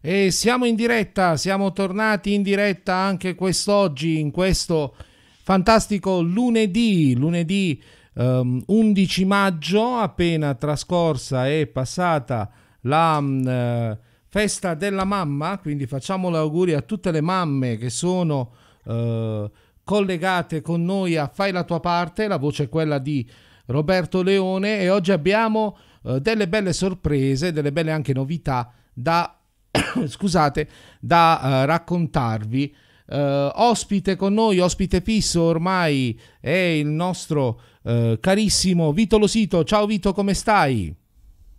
E siamo in diretta, siamo tornati in diretta anche quest'oggi, in questo fantastico lunedì, lunedì um, ehm, 11 maggio, appena trascorsa e passata la um, festa della mamma, quindi facciamo l'auguri a tutte le mamme che sono uh, collegate con noi a Fai la tua parte, la voce è quella di Roberto Leone e oggi abbiamo uh, delle belle sorprese, delle belle anche novità da scusate, da uh, raccontarvi. Uh, ospite con noi, ospite fisso ormai, è il nostro uh, carissimo Vito Losito. Ciao Vito, come stai?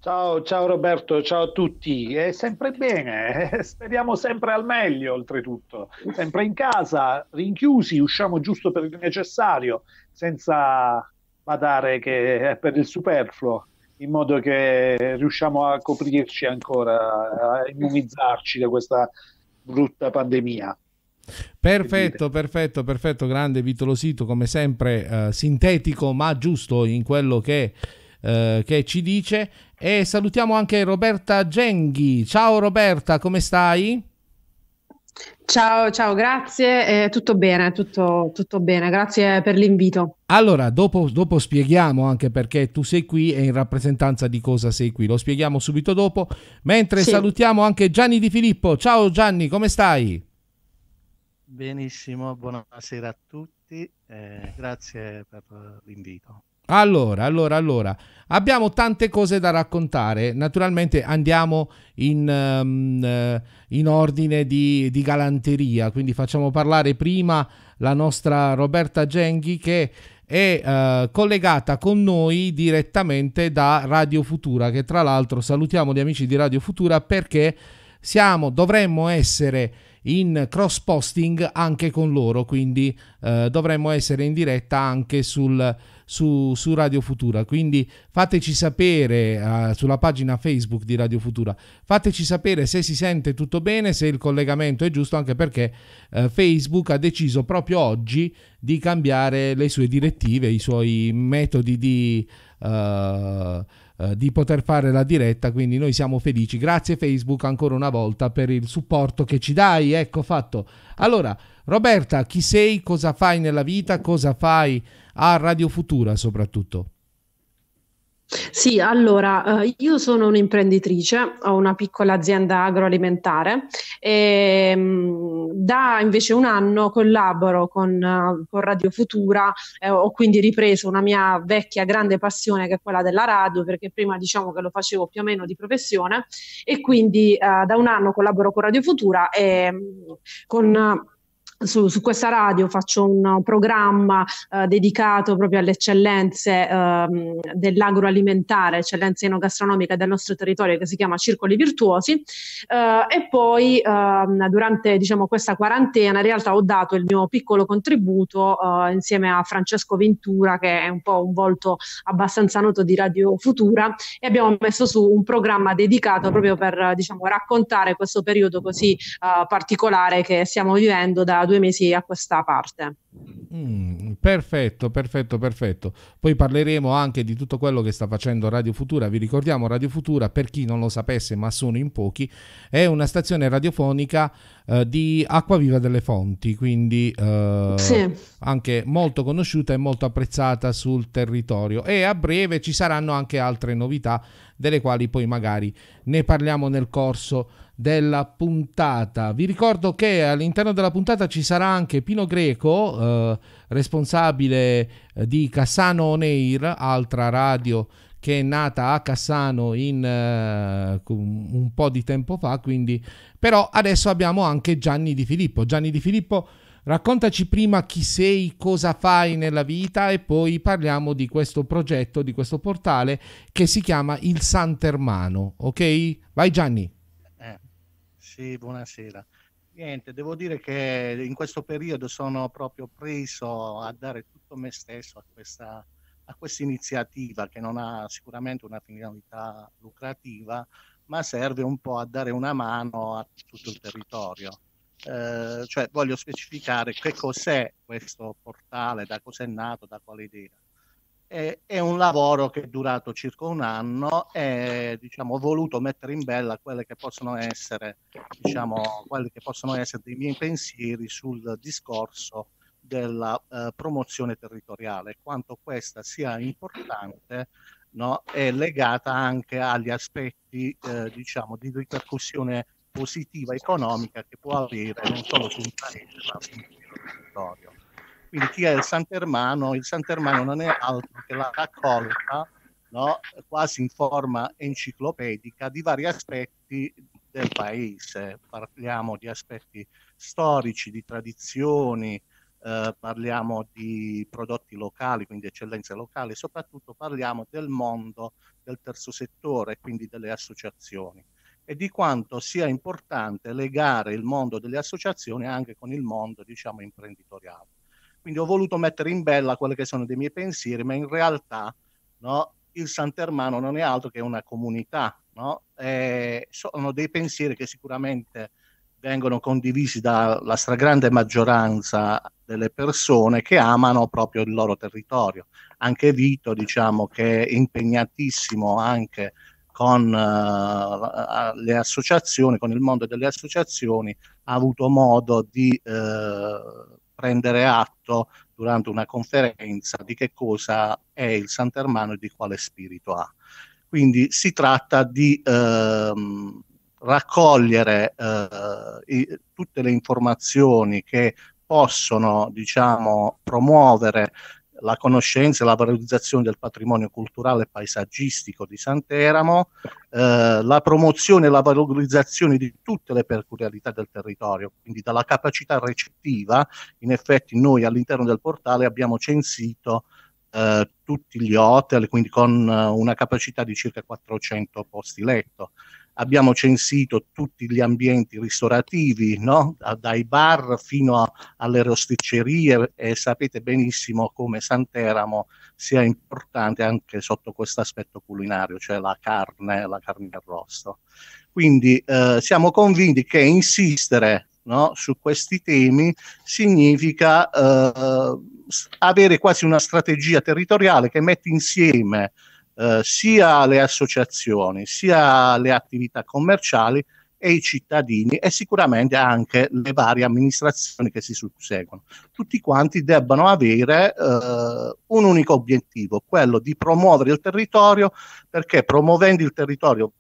Ciao, ciao Roberto, ciao a tutti. È sempre bene, speriamo sempre al meglio, oltretutto. Sempre in casa, rinchiusi, usciamo giusto per il necessario, senza badare che è per il superfluo in modo che riusciamo a coprirci ancora, a immunizzarci da questa brutta pandemia. Perfetto, perfetto, perfetto, grande Vito Losito, come sempre eh, sintetico ma giusto in quello che, eh, che, ci dice. E salutiamo anche Roberta Genghi. Ciao Roberta, come stai? Ciao. Ciao, ciao, grazie, eh, tutto bene, tutto, tutto, bene, grazie per l'invito. Allora, dopo, dopo, spieghiamo anche perché tu sei qui e in rappresentanza di cosa sei qui, lo spieghiamo subito dopo, mentre sì. salutiamo anche Gianni Di Filippo. Ciao Gianni, come stai? Benissimo, buonasera a tutti, eh, grazie per l'invito. Allora, allora, allora. Abbiamo tante cose da raccontare, naturalmente andiamo in, um, in ordine di, di, galanteria, quindi facciamo parlare prima la nostra Roberta Genghi che è uh, collegata con noi direttamente da Radio Futura, che tra l'altro salutiamo gli amici di Radio Futura perché siamo, dovremmo essere in cross posting anche con loro, quindi uh, dovremmo essere in diretta anche sul su, su Radio Futura. Quindi fateci sapere uh, sulla pagina Facebook di Radio Futura, fateci sapere se si sente tutto bene, se il collegamento è giusto, anche perché uh, Facebook ha deciso proprio oggi di cambiare le sue direttive, i suoi metodi di... Uh, di poter fare la diretta, quindi noi siamo felici. Grazie Facebook ancora una volta per il supporto che ci dai, ecco fatto. Allora, Roberta, chi sei, cosa fai nella vita, cosa fai a Radio Futura soprattutto. Sì, allora eh, io sono un'imprenditrice, ho una piccola azienda agroalimentare e mm, da invece un anno collaboro con, eh, con Radio Futura, eh, ho quindi ripreso una mia vecchia grande passione che è quella della radio perché prima diciamo che lo facevo più o meno di professione e quindi eh, da un anno collaboro con Radio Futura e mm, con su, su, questa radio faccio un programma eh, dedicato proprio alle eccellenze eh, dell'agroalimentare, eccellenze enogastronomiche del nostro territorio che si chiama Circoli Virtuosi eh, e poi ehm, durante diciamo, questa quarantena in realtà ho dato il mio piccolo contributo eh, insieme a Francesco Ventura che è un po' un volto abbastanza noto di Radio Futura e abbiamo messo su un programma dedicato proprio per diciamo, raccontare questo periodo così eh, particolare che stiamo vivendo da due mesi a questa parte. Mm, perfetto, perfetto, perfetto. Poi parleremo anche di tutto quello che sta facendo Radio Futura. Vi ricordiamo Radio Futura, per chi non lo sapesse, ma sono in pochi, è una stazione radiofonica eh, di Acquaviva delle Fonti, quindi eh, sì. anche molto conosciuta e molto apprezzata sul territorio. E a breve ci saranno anche altre novità, delle quali poi magari ne parliamo nel corso della puntata. Vi ricordo che all'interno della puntata ci sarà anche Pino Greco, eh, responsabile eh, di Cassano Oneir, altra radio che è nata a Cassano in, eh, un po' di tempo fa, quindi però adesso abbiamo anche Gianni Di Filippo. Gianni Di Filippo, raccontaci prima chi sei, cosa fai nella vita e poi parliamo di questo progetto, di questo portale che si chiama Il Santermano, ok? Vai Gianni. Sì, buonasera. Niente, devo dire che in questo periodo sono proprio preso a dare tutto me stesso a questa, a questa iniziativa che non ha sicuramente una finalità lucrativa, ma serve un po' a dare una mano a tutto il territorio. Eh, cioè voglio specificare che cos'è questo portale, da cos'è nato, da quale idea eh, è un lavoro che è durato circa un anno e diciamo, ho voluto mettere in bella quelle che possono essere, diciamo, quelli che possono essere dei miei pensieri sul discorso della eh, promozione territoriale, quanto questa sia importante no? è legata anche agli aspetti eh, diciamo, di ripercussione positiva economica che può avere non solo sul paese ma su territorio. Quindi chi è il Sant'Ermano? Il Sant'Ermano non è altro che la raccolta, no? quasi in forma enciclopedica, di vari aspetti del paese. Parliamo di aspetti storici, di tradizioni, eh, parliamo di prodotti locali, quindi eccellenze locali, e soprattutto parliamo del mondo del terzo settore, quindi delle associazioni e di quanto sia importante legare il mondo delle associazioni anche con il mondo diciamo imprenditoriale. Quindi ho voluto mettere in bella quelle che sono dei miei pensieri, ma in realtà no, il Sant'Ermano non è altro che una comunità, no? Eh, sono dei pensieri che sicuramente vengono condivisi dalla stragrande maggioranza delle persone che amano proprio il loro territorio. Anche Vito, diciamo, che è impegnatissimo anche con uh, le associazioni, con il mondo delle associazioni, ha avuto modo di uh, prendere atto durante una conferenza di che cosa è il Sant'Ermano e di quale spirito ha. Quindi si tratta di ehm, raccogliere eh, i, tutte le informazioni che possono diciamo, promuovere la conoscenza e la valorizzazione del patrimonio culturale e paesaggistico di Sant'Eramo, eh, la promozione e la valorizzazione di tutte le peculiarità del territorio, quindi dalla capacità recettiva, in effetti noi all'interno del portale abbiamo censito eh, tutti gli hotel, quindi con eh, una capacità di circa 400 posti letto abbiamo censito tutti gli ambienti ristorativi, no? dai bar fino a, alle rosticcerie e sapete benissimo come Santeramo sia importante anche sotto questo aspetto culinario, cioè la carne, la carne arrosto. Quindi eh, siamo convinti che insistere no, su questi temi significa eh, avere quasi una strategia territoriale che mette insieme eh, sia le associazioni, sia le attività commerciali e i cittadini e sicuramente anche le varie amministrazioni che si susseguono. Tutti quanti debbano avere eh, un unico obiettivo, quello di promuovere il territorio, perché promuovendo il territorio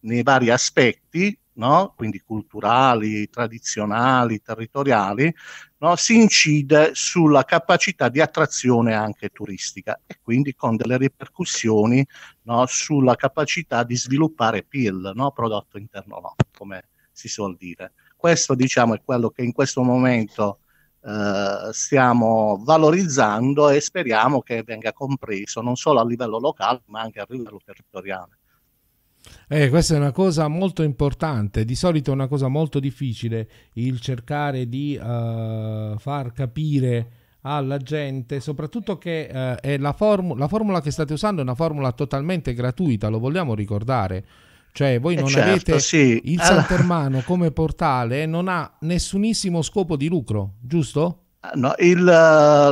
nei vari aspetti no? quindi culturali, tradizionali, territoriali, no? si incide sulla capacità di attrazione anche turistica e quindi con delle ripercussioni no? sulla capacità di sviluppare PIL, prodotto interno lordo, come si suol dire. Questo diciamo è quello che in questo momento eh, stiamo valorizzando e speriamo che venga compreso non solo a livello locale ma anche a livello territoriale. Eh, questa è una cosa molto importante, di solito è una cosa molto difficile il cercare di uh, far capire alla gente, soprattutto che uh, è la, form- la formula che state usando è una formula totalmente gratuita, lo vogliamo ricordare. Cioè, voi eh, non certo, avete sì. il allora... Santermano come portale, non ha nessunissimo scopo di lucro, giusto? Ah, no, il, la,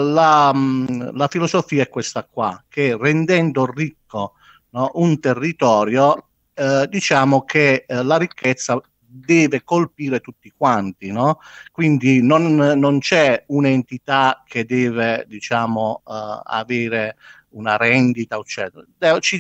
la, filosofia è questa qua, che rendendo ricco no, un territorio eh, diciamo che eh, la ricchezza deve colpire tutti quanti, no? quindi non, non, c'è un'entità che deve diciamo, eh, avere una rendita, eccetera.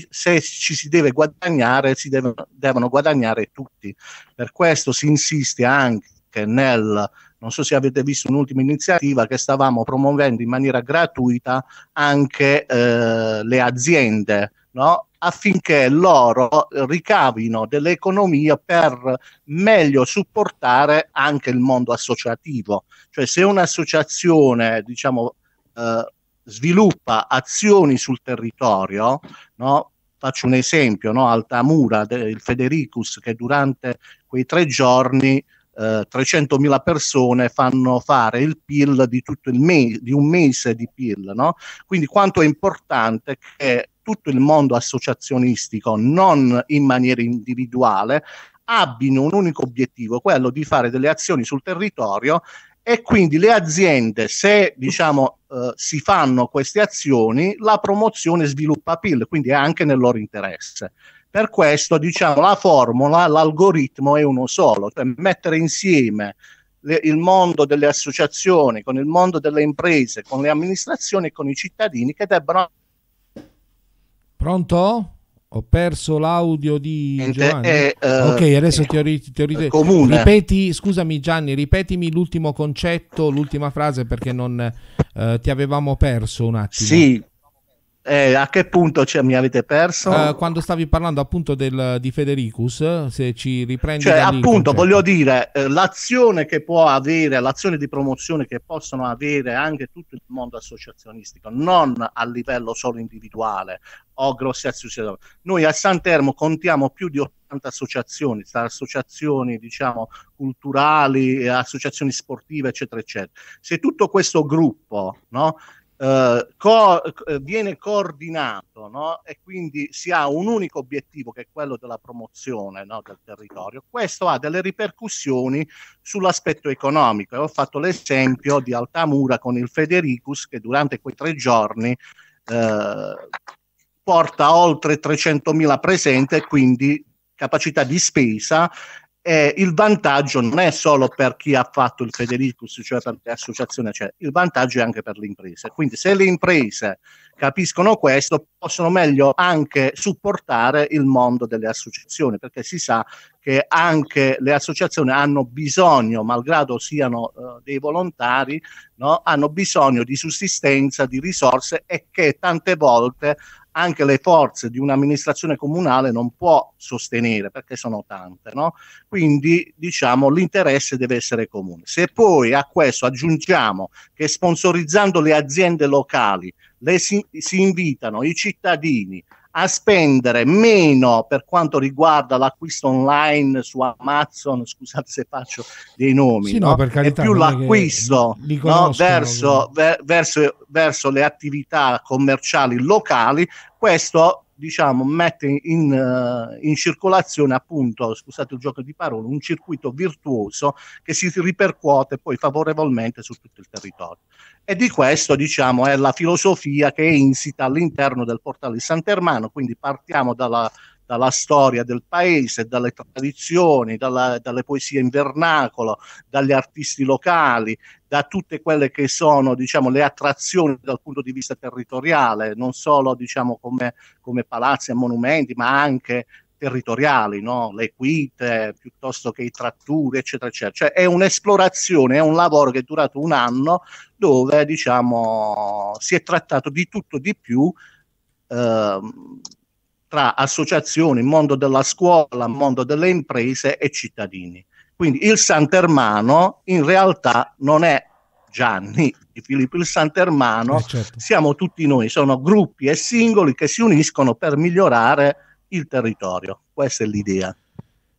se ci si deve guadagnare, si deve, devono guadagnare tutti. Per questo si insiste anche nel non so se avete visto un'ultima iniziativa che stavamo promuovendo in maniera gratuita anche eh, le aziende, no? affinché loro ricavino dell'economia per meglio supportare anche il mondo associativo. Cioè se un'associazione, diciamo, eh, sviluppa azioni sul territorio, no? faccio un esempio, no? Altamura, il Federicus, che durante quei tre giorni eh, 300.000 persone fanno fare il PIL di tutto il mese, di un mese di PIL, no? Quindi quanto è importante che tutto il mondo associazionistico, non in maniera individuale, abbino un unico obiettivo, quello di fare delle azioni sul territorio e quindi le aziende, se diciamo, eh, si fanno queste azioni, la promozione sviluppa PIL, quindi è anche nel loro interesse. Per questo diciamo, la formula, l'algoritmo è uno solo, cioè mettere insieme le, il mondo delle associazioni con il mondo delle imprese, con le amministrazioni e con i cittadini che debbano Pronto? Ho perso l'audio di Niente, Giovanni. È, uh, eh, eh, ok, adesso è, eh, ti ho, ri- Ripeti, scusami Gianni, ripetimi l'ultimo concetto, l'ultima frase perché non eh, ti avevamo perso un attimo. Sì, eh, a che punto cioè, mi avete perso? Uh, quando stavi parlando appunto del, di Federicus, se ci riprendi. Cioè, appunto, voglio dire, eh, l'azione che può avere, l'azione di promozione che possono avere anche tutto il mondo associazionistico, non a livello solo individuale o grossi associazioni. Noi a San Termo contiamo più di 80 associazioni, tra associazioni diciamo culturali, associazioni sportive, eccetera, eccetera. Se tutto questo gruppo no, eh, co- eh, viene coordinato no? e quindi si ha un unico obiettivo che è quello della promozione no? del territorio. Questo ha delle ripercussioni sull'aspetto economico. E ho fatto l'esempio di Altamura con il Federicus che durante quei tre giorni eh, porta oltre 300.000 presenti e quindi capacità di spesa eh, il vantaggio non è solo per chi ha fatto il Federicus, cioè per l'associazione, cioè, il vantaggio è anche per le imprese. Quindi se le imprese capiscono questo, possono meglio anche supportare il mondo delle associazioni, perché si sa che anche le associazioni hanno bisogno, malgrado siano eh, dei volontari, no? hanno bisogno di sussistenza, di risorse e che tante volte anche le forze di un'amministrazione comunale non può sostenere perché sono tante, no? Quindi diciamo l'interesse deve essere comune. Se poi a questo aggiungiamo che sponsorizzando le aziende locali le si, si invitano i cittadini a spendere meno per quanto riguarda l'acquisto online su Amazon, scusate se faccio dei nomi, sì, no? No, carità, è più l'acquisto no? verso, ver- verso, verso le attività commerciali locali, questo diciamo, mette in, eh, in, circolazione appunto, scusate il gioco di parole, un circuito virtuoso che si ripercuote poi favorevolmente su tutto il territorio. E di questo diciamo è la filosofia che è insita all'interno del portale Sant'Ermano, quindi partiamo dalla dalla storia del paese, dalle tradizioni, dalla, dalle poesie in vernacolo, dagli artisti locali, da tutte quelle che sono diciamo, le attrazioni dal punto di vista territoriale, non solo diciamo, come, come palazzi e monumenti, ma anche territoriali, no? le quite piuttosto che i tratturi, eccetera, eccetera. Cioè è un'esplorazione, è un lavoro che è durato un anno dove diciamo si è trattato di tutto di più. Ehm, tra associazioni, mondo della scuola, mondo delle imprese e cittadini. Quindi il Santermano in realtà non è Gianni di Filippo il Santermano, eh certo. siamo tutti noi, sono gruppi e singoli che si uniscono per migliorare il territorio. Questa è l'idea.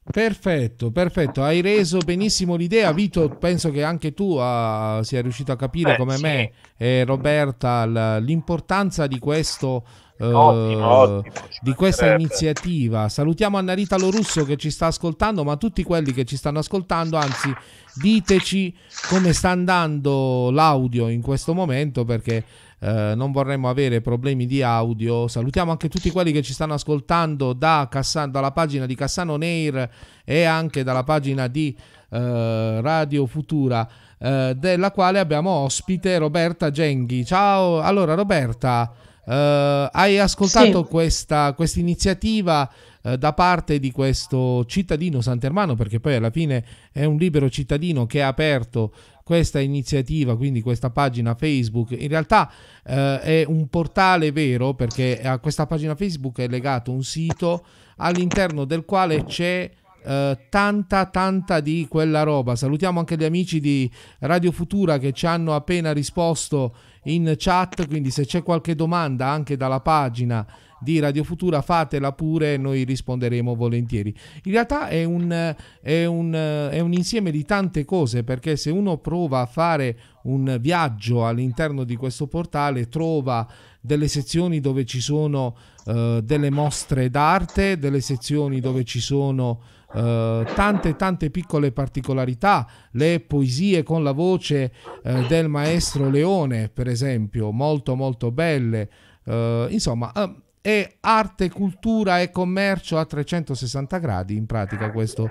Perfetto, perfetto, hai reso benissimo l'idea. Vito, penso che anche tu uh, sia riuscito a capire Beh, come sì. me e Roberta l'importanza di questo eh, di questa iniziativa. Salutiamo Annarita Lorusso che ci sta ascoltando, ma tutti quelli che ci stanno ascoltando, anzi diteci come sta andando l'audio in questo momento perché eh, non vorremmo avere problemi di audio. Salutiamo anche tutti quelli che ci stanno ascoltando da Cassan- dalla pagina di Cassano Neir e anche dalla pagina di eh, Radio Futura. Eh, della quale abbiamo ospite Roberta Genghi. Ciao, allora Roberta, eh, hai ascoltato sì. questa iniziativa eh, da parte di questo cittadino santermano, perché poi alla fine è un libero cittadino che ha aperto questa iniziativa, quindi questa pagina Facebook, in realtà eh, è un portale vero perché a questa pagina Facebook è legato un sito all'interno del quale c'è eh, tanta, tanta di quella roba. Salutiamo anche gli amici di Radio Futura che ci hanno appena risposto in chat, quindi se c'è qualche domanda anche dalla pagina di Radio Futura fatela pure, noi risponderemo volentieri. In realtà è un, è un, è un insieme di tante cose perché se uno prova a fare un viaggio all'interno di questo portale trova delle sezioni dove ci sono eh, delle mostre d'arte, delle sezioni dove ci sono eh, tante tante piccole particolarità, le poesie con la voce eh, del maestro Leone, per esempio, molto molto belle. Eh, insomma, eh, è arte, cultura e commercio a 360 gradi in pratica questo,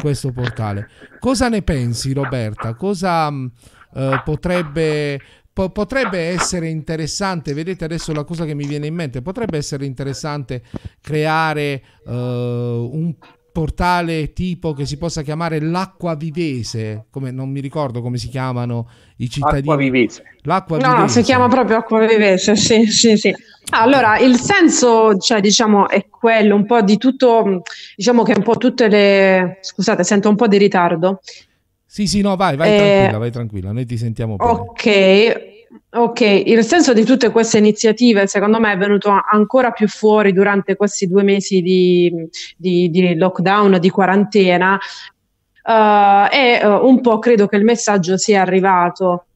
questo portale. Cosa ne pensi Roberta? Cosa mm, eh, potrebbe potrebbe essere interessante, vedete adesso la cosa che mi viene in mente, potrebbe essere interessante creare uh, un portale tipo che si possa chiamare l'acqua vivese, come non mi ricordo come si chiamano i cittadini. L'acqua vivese. L'acqua no, si chiama proprio acqua vivese, sì, sì, sì. Allora, il senso, cioè, diciamo, è quello un po' di tutto, diciamo che un po' tutte le... Scusate, sento un po' di ritardo. Sì, sì, no, vai, vai eh, tranquilla, vai tranquilla, noi ti sentiamo bene. Ok, Ok, il senso di tutte queste iniziative secondo me è venuto ancora più fuori durante questi due mesi di, di, di lockdown, di quarantena uh, e uh, un po' credo che il messaggio sia arrivato.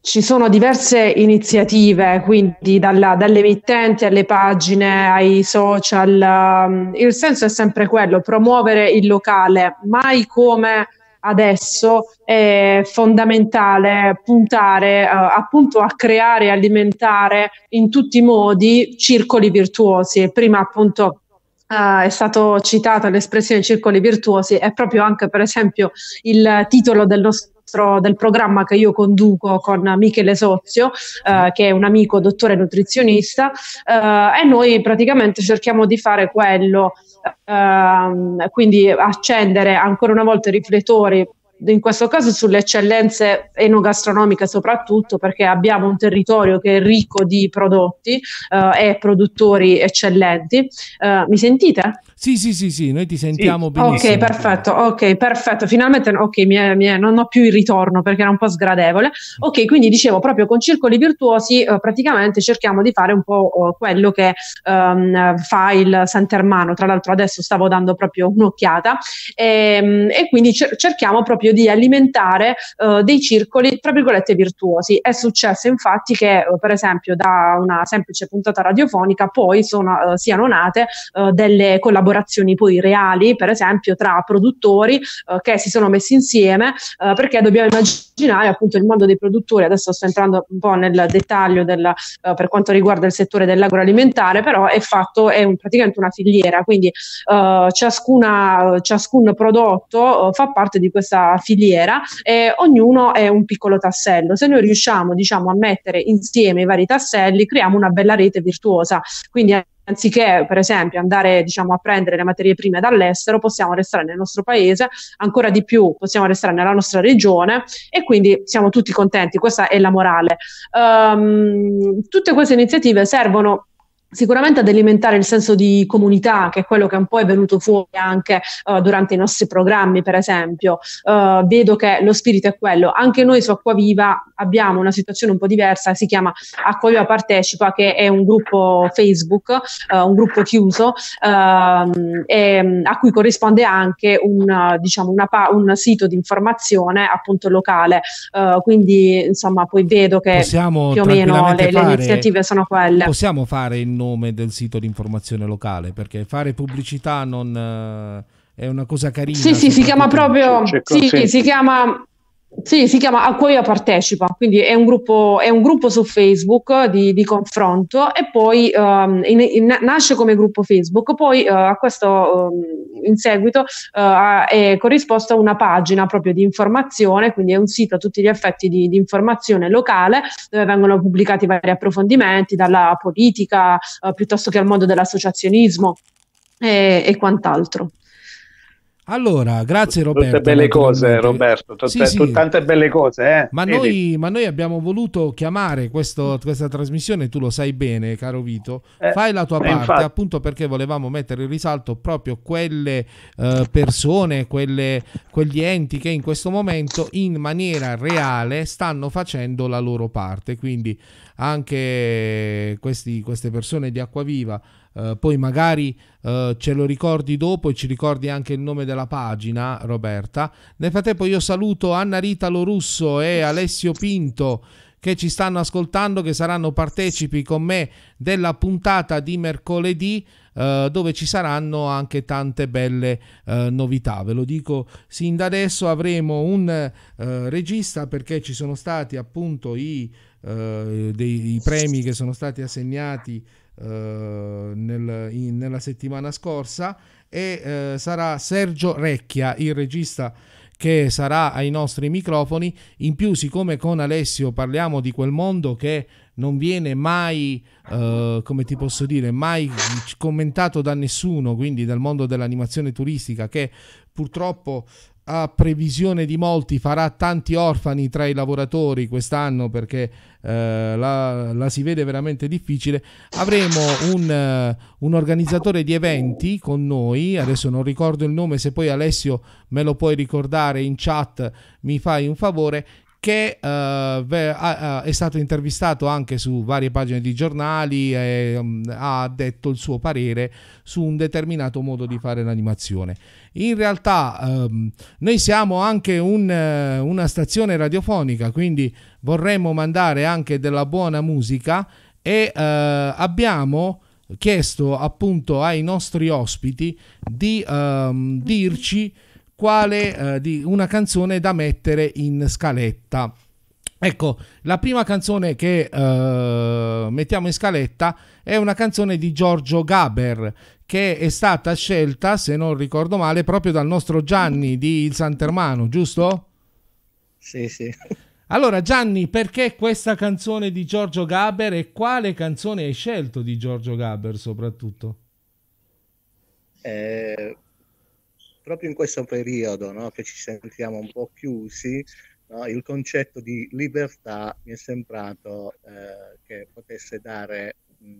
Ci sono diverse iniziative, quindi dalla, emittenti alle pagine, ai social. Um, il senso è sempre quello, promuovere il locale, mai come adesso è fondamentale puntare eh, appunto a creare e alimentare in tutti i modi circoli virtuosi. Prima appunto Uh, è stato citata l'espressione circoli virtuosi, è proprio anche per esempio il titolo del nostro del programma che io conduco con Michele Sozio, eh, che è un amico dottore nutrizionista, eh, e noi praticamente cerchiamo di fare quello, Ehm, quindi accendere ancora una volta i riflettori in questo caso sulle eccellenze enogastronomiche soprattutto perché abbiamo un territorio che è ricco di prodotti eh, e produttori eccellenti. Eh, mi sentite? Sì, sì, sì, sì, noi ti sentiamo sì. benissimo. Ok, perfetto, ok, perfetto. Finalmente okay, mi è, non ho più il ritorno perché era un po' sgradevole. Ok, quindi dicevo proprio con circoli virtuosi eh, praticamente cerchiamo di fare un po' oh, quello che ehm, fa il Santermano. Tra l'altro adesso stavo dando proprio un'occhiata e, ehm, e quindi cer- cerchiamo proprio bisogno di alimentare eh, dei circoli, tra virgolette, virtuosi. È successo infatti che, eh, per esempio, da una semplice puntata radiofonica poi sono, eh, siano nate eh, delle collaborazioni poi reali, per esempio, tra produttori eh, che si sono messi insieme, perché dobbiamo immaginare appunto il mondo dei produttori, adesso sto entrando un po' nel dettaglio del, per quanto riguarda il settore dell'agroalimentare, però è fatto, è un, praticamente una filiera, quindi ciascuna, ciascun prodotto fa parte di questa filiera e ognuno è un piccolo tassello. Se noi riusciamo diciamo, a mettere insieme i vari tasselli, creiamo una bella rete virtuosa. Quindi anziché per esempio andare diciamo, a prendere le materie prime dall'estero, possiamo restare nel nostro paese, ancora di più possiamo restare nella nostra regione e quindi siamo tutti contenti, questa è la morale. Um, tutte queste iniziative servono Sicuramente ad alimentare il senso di comunità, che è quello che un po' è venuto fuori anche uh, durante i nostri programmi, per esempio. Uh, vedo che lo spirito è quello. Anche noi su Acquaviva abbiamo una situazione un po' diversa, si chiama Acquaviva Partecipa, che è un gruppo Facebook, uh, un gruppo chiuso, ehm, e, a cui corrisponde anche un, diciamo, pa- un, sito di informazione appunto locale. quindi, insomma, poi vedo che possiamo più o meno le, fare, le iniziative sono quelle. Possiamo fare in nome del sito di informazione locale, perché fare pubblicità non, eh, è una cosa carina. Sì, sì, si chiama proprio... Sì, si chiama sì, si chiama A Acquaia Partecipa, quindi è un gruppo, è un gruppo su Facebook di, di, confronto e poi um, in, in, nasce come gruppo Facebook, poi uh, a questo um, in seguito uh, è corrisposta una pagina proprio di informazione, quindi è un sito a tutti gli effetti di, di informazione locale dove vengono pubblicati vari approfondimenti dalla politica uh, piuttosto che al mondo dell'associazionismo e, e quant'altro. Allora, grazie Roberto. Tutte belle cose, Roberto, tutte, sì, sì. tante belle cose. Eh? Ma, noi, ma, noi, abbiamo voluto chiamare questo, questa trasmissione, tu lo sai bene, caro Vito, eh, fai la tua eh, parte infatti. appunto perché volevamo mettere in risalto proprio quelle eh, persone, quelle, quegli enti che in questo momento in maniera reale stanno facendo la loro parte. Quindi anche questi, queste persone di Acquaviva eh, poi magari eh, ce lo ricordi dopo e ci ricordi anche il nome della pagina, Roberta. Nel frattempo io saluto Anna Rita Lorusso e Alessio Pinto che ci stanno ascoltando, che saranno partecipi con me della puntata di mercoledì eh, dove ci saranno anche tante belle eh, novità. Ve lo dico sin da adesso, avremo un eh, regista perché ci sono stati appunto i, eh, dei, i premi che sono stati assegnati eh, nel, in, nella settimana scorsa e eh, sarà Sergio Recchia, il regista che sarà ai nostri microfoni. In più, siccome con Alessio parliamo di quel mondo che non viene mai, eh, come ti posso dire, mai commentato da nessuno, quindi dal mondo dell'animazione turistica, che purtroppo a previsione di molti farà tanti orfani tra i lavoratori quest'anno perché eh, la, la, si vede veramente difficile. Avremo un, uh, un, organizzatore di eventi con noi, adesso non ricordo il nome, se poi Alessio me lo puoi ricordare in chat mi fai un favore, che eh, è stato intervistato anche su varie pagine di giornali e mm, ha detto il suo parere su un determinato modo di fare l'animazione. In realtà ehm, noi siamo anche un, eh, una stazione radiofonica, quindi vorremmo mandare anche della buona musica e eh, abbiamo chiesto appunto ai nostri ospiti di ehm, dirci quale eh, di una canzone da mettere in scaletta. Ecco, la prima canzone che eh, mettiamo in scaletta è una canzone di Giorgio Gaber che è stata scelta, se non ricordo male, proprio dal nostro Gianni di Il Santermano, giusto? Sì, sì. Allora Gianni, perché questa canzone di Giorgio Gaber e quale canzone hai scelto di Giorgio Gaber soprattutto? Eh, proprio in questo periodo no, che ci sentiamo un po' chiusi, no, il concetto di libertà mi è sembrato eh, che potesse dare... Mh,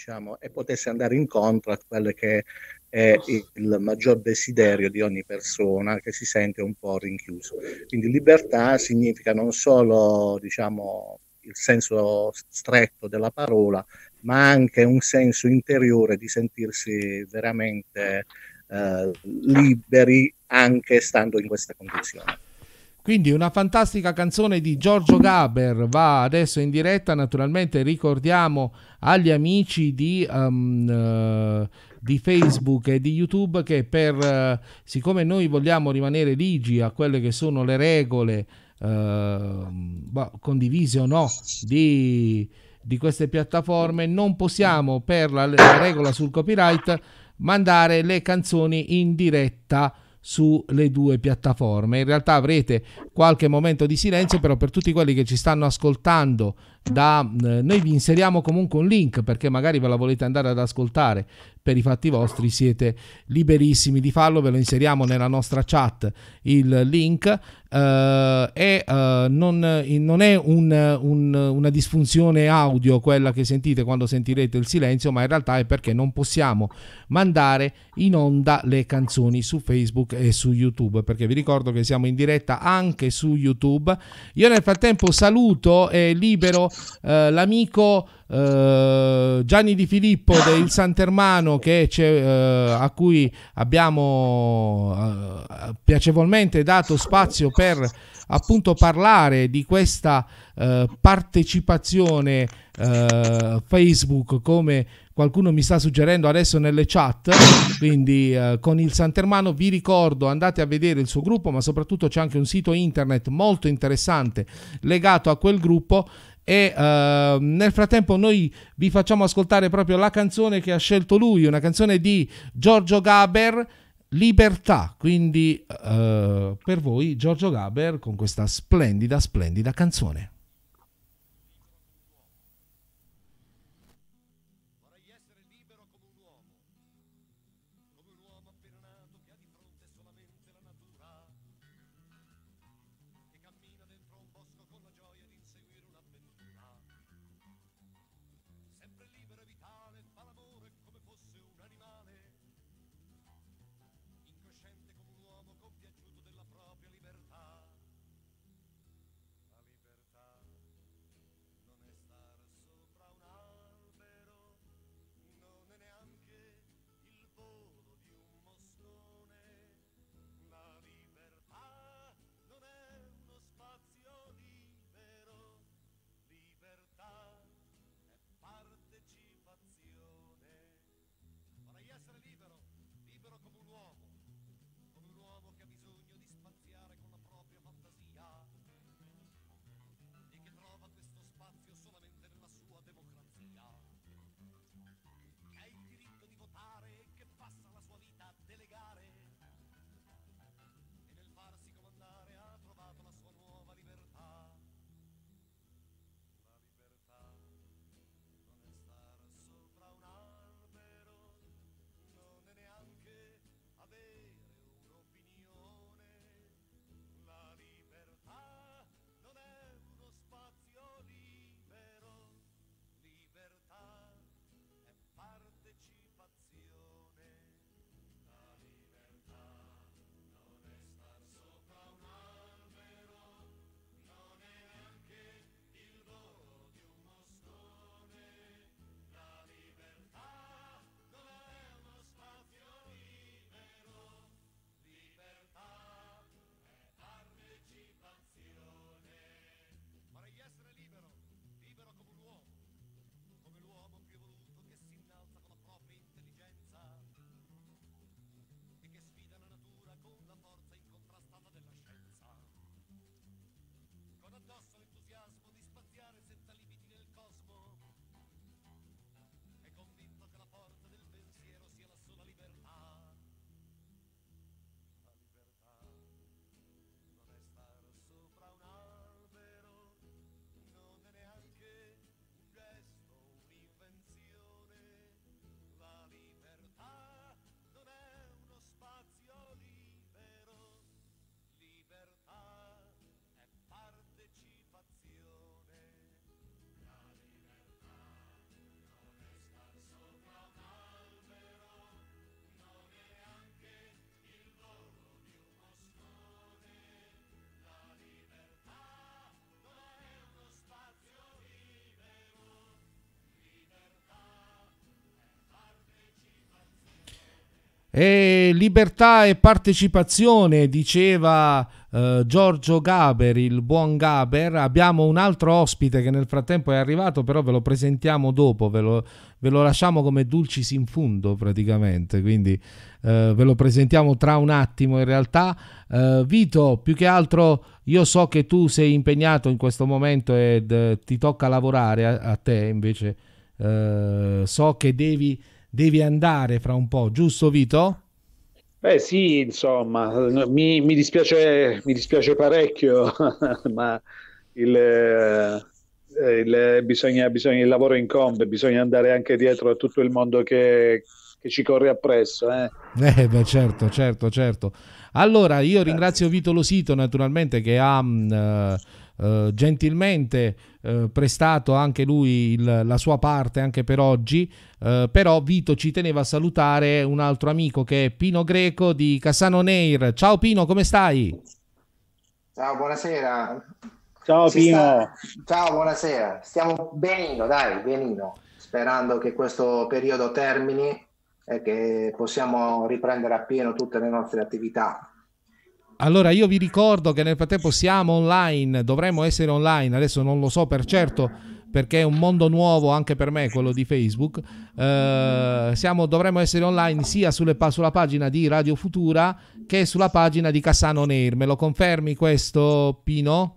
Diciamo, e potesse andare incontro a quello che è il maggior desiderio di ogni persona che si sente un po' rinchiuso. Quindi libertà significa non solo diciamo, il senso stretto della parola, ma anche un senso interiore di sentirsi veramente eh, liberi anche stando in questa condizione. Quindi una fantastica canzone di Giorgio Gaber va adesso in diretta, naturalmente ricordiamo agli amici di, um, uh, di Facebook e di YouTube che per, uh, siccome noi vogliamo rimanere ligi a quelle che sono le regole uh, condivise o no di, di queste piattaforme, non possiamo per la, la regola sul copyright mandare le canzoni in diretta sulle due piattaforme. In realtà avrete qualche momento di silenzio, però per tutti quelli che ci stanno ascoltando da, eh, noi vi inseriamo comunque un link perché magari ve la volete andare ad ascoltare per i fatti vostri siete liberissimi di farlo ve lo inseriamo nella nostra chat il link eh, e eh, non, non, è un, un, una disfunzione audio quella che sentite quando sentirete il silenzio ma in realtà è perché non possiamo mandare in onda le canzoni su facebook e su youtube perché vi ricordo che siamo in diretta anche su youtube io nel frattempo saluto e libero eh, l'amico eh, Gianni Di Filippo del Santermano che eh, a cui abbiamo eh, piacevolmente dato spazio per appunto parlare di questa eh, partecipazione Facebook come qualcuno mi sta suggerendo adesso nelle chat, quindi eh, con il Santermano vi ricordo andate a vedere il suo gruppo, ma soprattutto c'è anche un sito internet molto interessante legato a quel gruppo e uh, nel frattempo noi vi facciamo ascoltare proprio la canzone che ha scelto lui, una canzone di Giorgio Gaber, Libertà, quindi uh, per voi Giorgio Gaber con questa splendida, splendida canzone. E libertà e partecipazione, diceva eh, Giorgio Gaber, il buon Gaber. Abbiamo un altro ospite che nel frattempo è arrivato, però ve lo presentiamo dopo, ve lo, ve lo lasciamo come dulcis in fundo praticamente, quindi eh, ve lo presentiamo tra un attimo in realtà. Eh, Vito, più che altro io so che tu sei impegnato in questo momento e eh, ti tocca lavorare a, a te invece, eh, so che devi devi andare fra un po', giusto Vito? Beh sì, insomma, mi, mi, dispiace, mi dispiace, parecchio, ma il, eh, il, bisogna, bisogna, il lavoro incombe, bisogna andare anche dietro a tutto il mondo che, che ci corre appresso. Eh. eh. beh, certo, certo, certo. Allora, io ringrazio Vito Losito naturalmente che ha mh, mm, eh, uh, eh, gentilmente eh, prestato anche lui il, la sua parte anche per oggi, eh, però Vito ci teneva a salutare un altro amico che è Pino Greco di Cassano Neir. Ciao Pino, come stai? Ciao, buonasera. Ciao si Pino. Sta... Ciao, buonasera. Stiamo benino, dai, benino, sperando che questo periodo termini e che possiamo riprendere appieno tutte le nostre attività. Allora io vi ricordo che nel frattempo siamo online, dovremmo essere online, adesso non lo so per certo perché è un mondo nuovo anche per me quello di Facebook. Eh, siamo, dovremmo essere online sia sulle, sulla pagina di Radio Futura che sulla pagina di Cassano Nair. Me lo confermi questo Pino?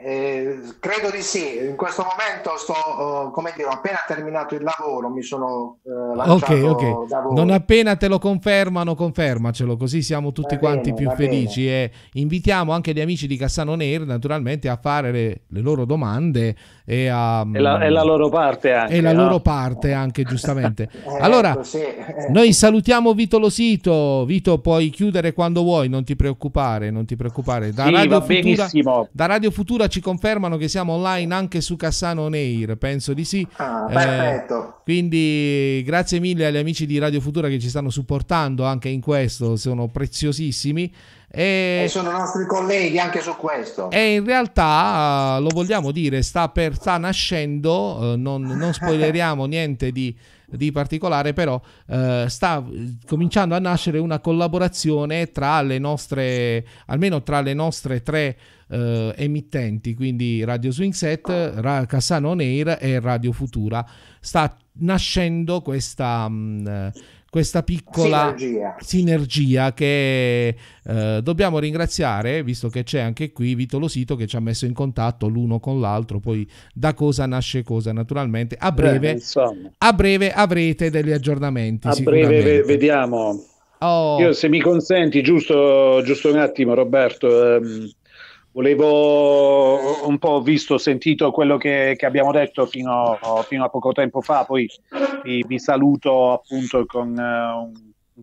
Eh, credo di sì, in questo momento sto, uh, come dire, appena terminato il lavoro, mi sono uh, lanciato Ok, ok, da voi. non appena te lo confermano, confermacelo, così siamo tutti va quanti bene, più felici bene. e invitiamo anche gli amici di Cassano Nero naturalmente a fare le, le loro domande e a... È la, è la loro parte anche. È la no? loro parte anche, giustamente. eh, allora, ecco, sì. Eh. noi salutiamo Vito Losito. Vito, puoi chiudere quando vuoi, non ti preoccupare, non ti preoccupare. Da, sì, Radio, Futura, da Radio, Futura, ci confermano che siamo online anche su Cassano Neir, penso di sì. Ah, eh, perfetto. quindi grazie mille agli amici di Radio Futura che ci stanno supportando anche in questo, sono preziosissimi. E, e sono nostri colleghi anche su questo. E in realtà, eh, lo vogliamo dire, sta, per, sta nascendo, eh, non, non spoileriamo niente di di particolare, però eh, sta cominciando a nascere una collaborazione tra le nostre, almeno tra le nostre tre eh, emittenti, quindi Radio Swing Set, Ra- Cassano On e Radio Futura. Sta nascendo questa... Mh, mm, eh, questa piccola sinergia, sinergia che eh, dobbiamo ringraziare, visto che c'è anche qui Vito Losito che ci ha messo in contatto l'uno con l'altro, poi da cosa nasce cosa naturalmente. A breve, Beh, a breve avrete degli aggiornamenti. A breve vediamo. Oh. Io, se mi consenti, giusto, giusto un attimo Roberto. Ehm volevo un po' visto, sentito quello che, che abbiamo detto fino, fino, a poco tempo fa, poi vi, vi saluto appunto con eh, un,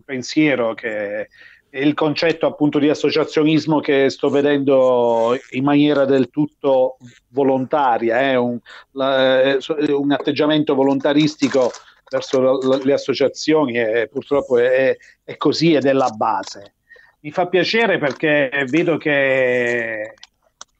pensiero che è il concetto appunto di associazionismo che sto vedendo in maniera del tutto volontaria, eh, un, eh, un atteggiamento volontaristico verso le associazioni e purtroppo è, è così ed è la base mi fa piacere perché vedo che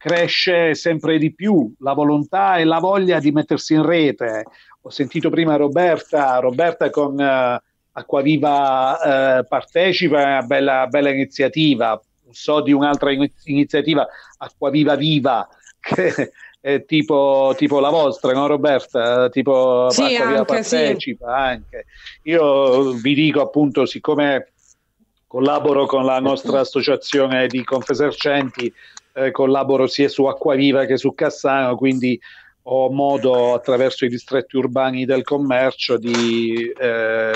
cresce sempre di più la volontà e la voglia di mettersi in rete. Ho sentito prima Roberta, Roberta con eh, Acquaviva eh, partecipa, è una bella, bella iniziativa. So di un'altra in- iniziativa, Acquaviva Viva, che è tipo, tipo la vostra, no Roberta? Tipo sì, Acquaviva anche, partecipa sì. anche. Io vi dico appunto, siccome collaboro con la nostra associazione di Confesercenti, eh, collaboro sia su Acquaviva che su Cassano, quindi ho modo attraverso i distretti urbani del commercio di eh,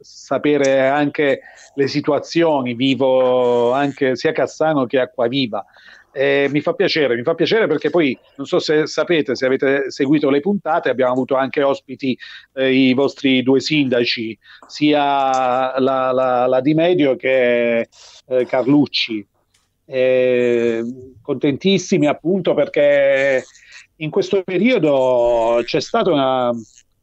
sapere anche le situazioni, vivo anche sia Cassano che Acquaviva. Eh, mi fa piacere, mi fa piacere perché poi non so se sapete, se avete seguito le puntate, abbiamo avuto anche ospiti eh, i vostri due sindaci, sia la, la, la di Medio che eh, Carlucci eh, contentissimi appunto perché in questo periodo c'è stata una,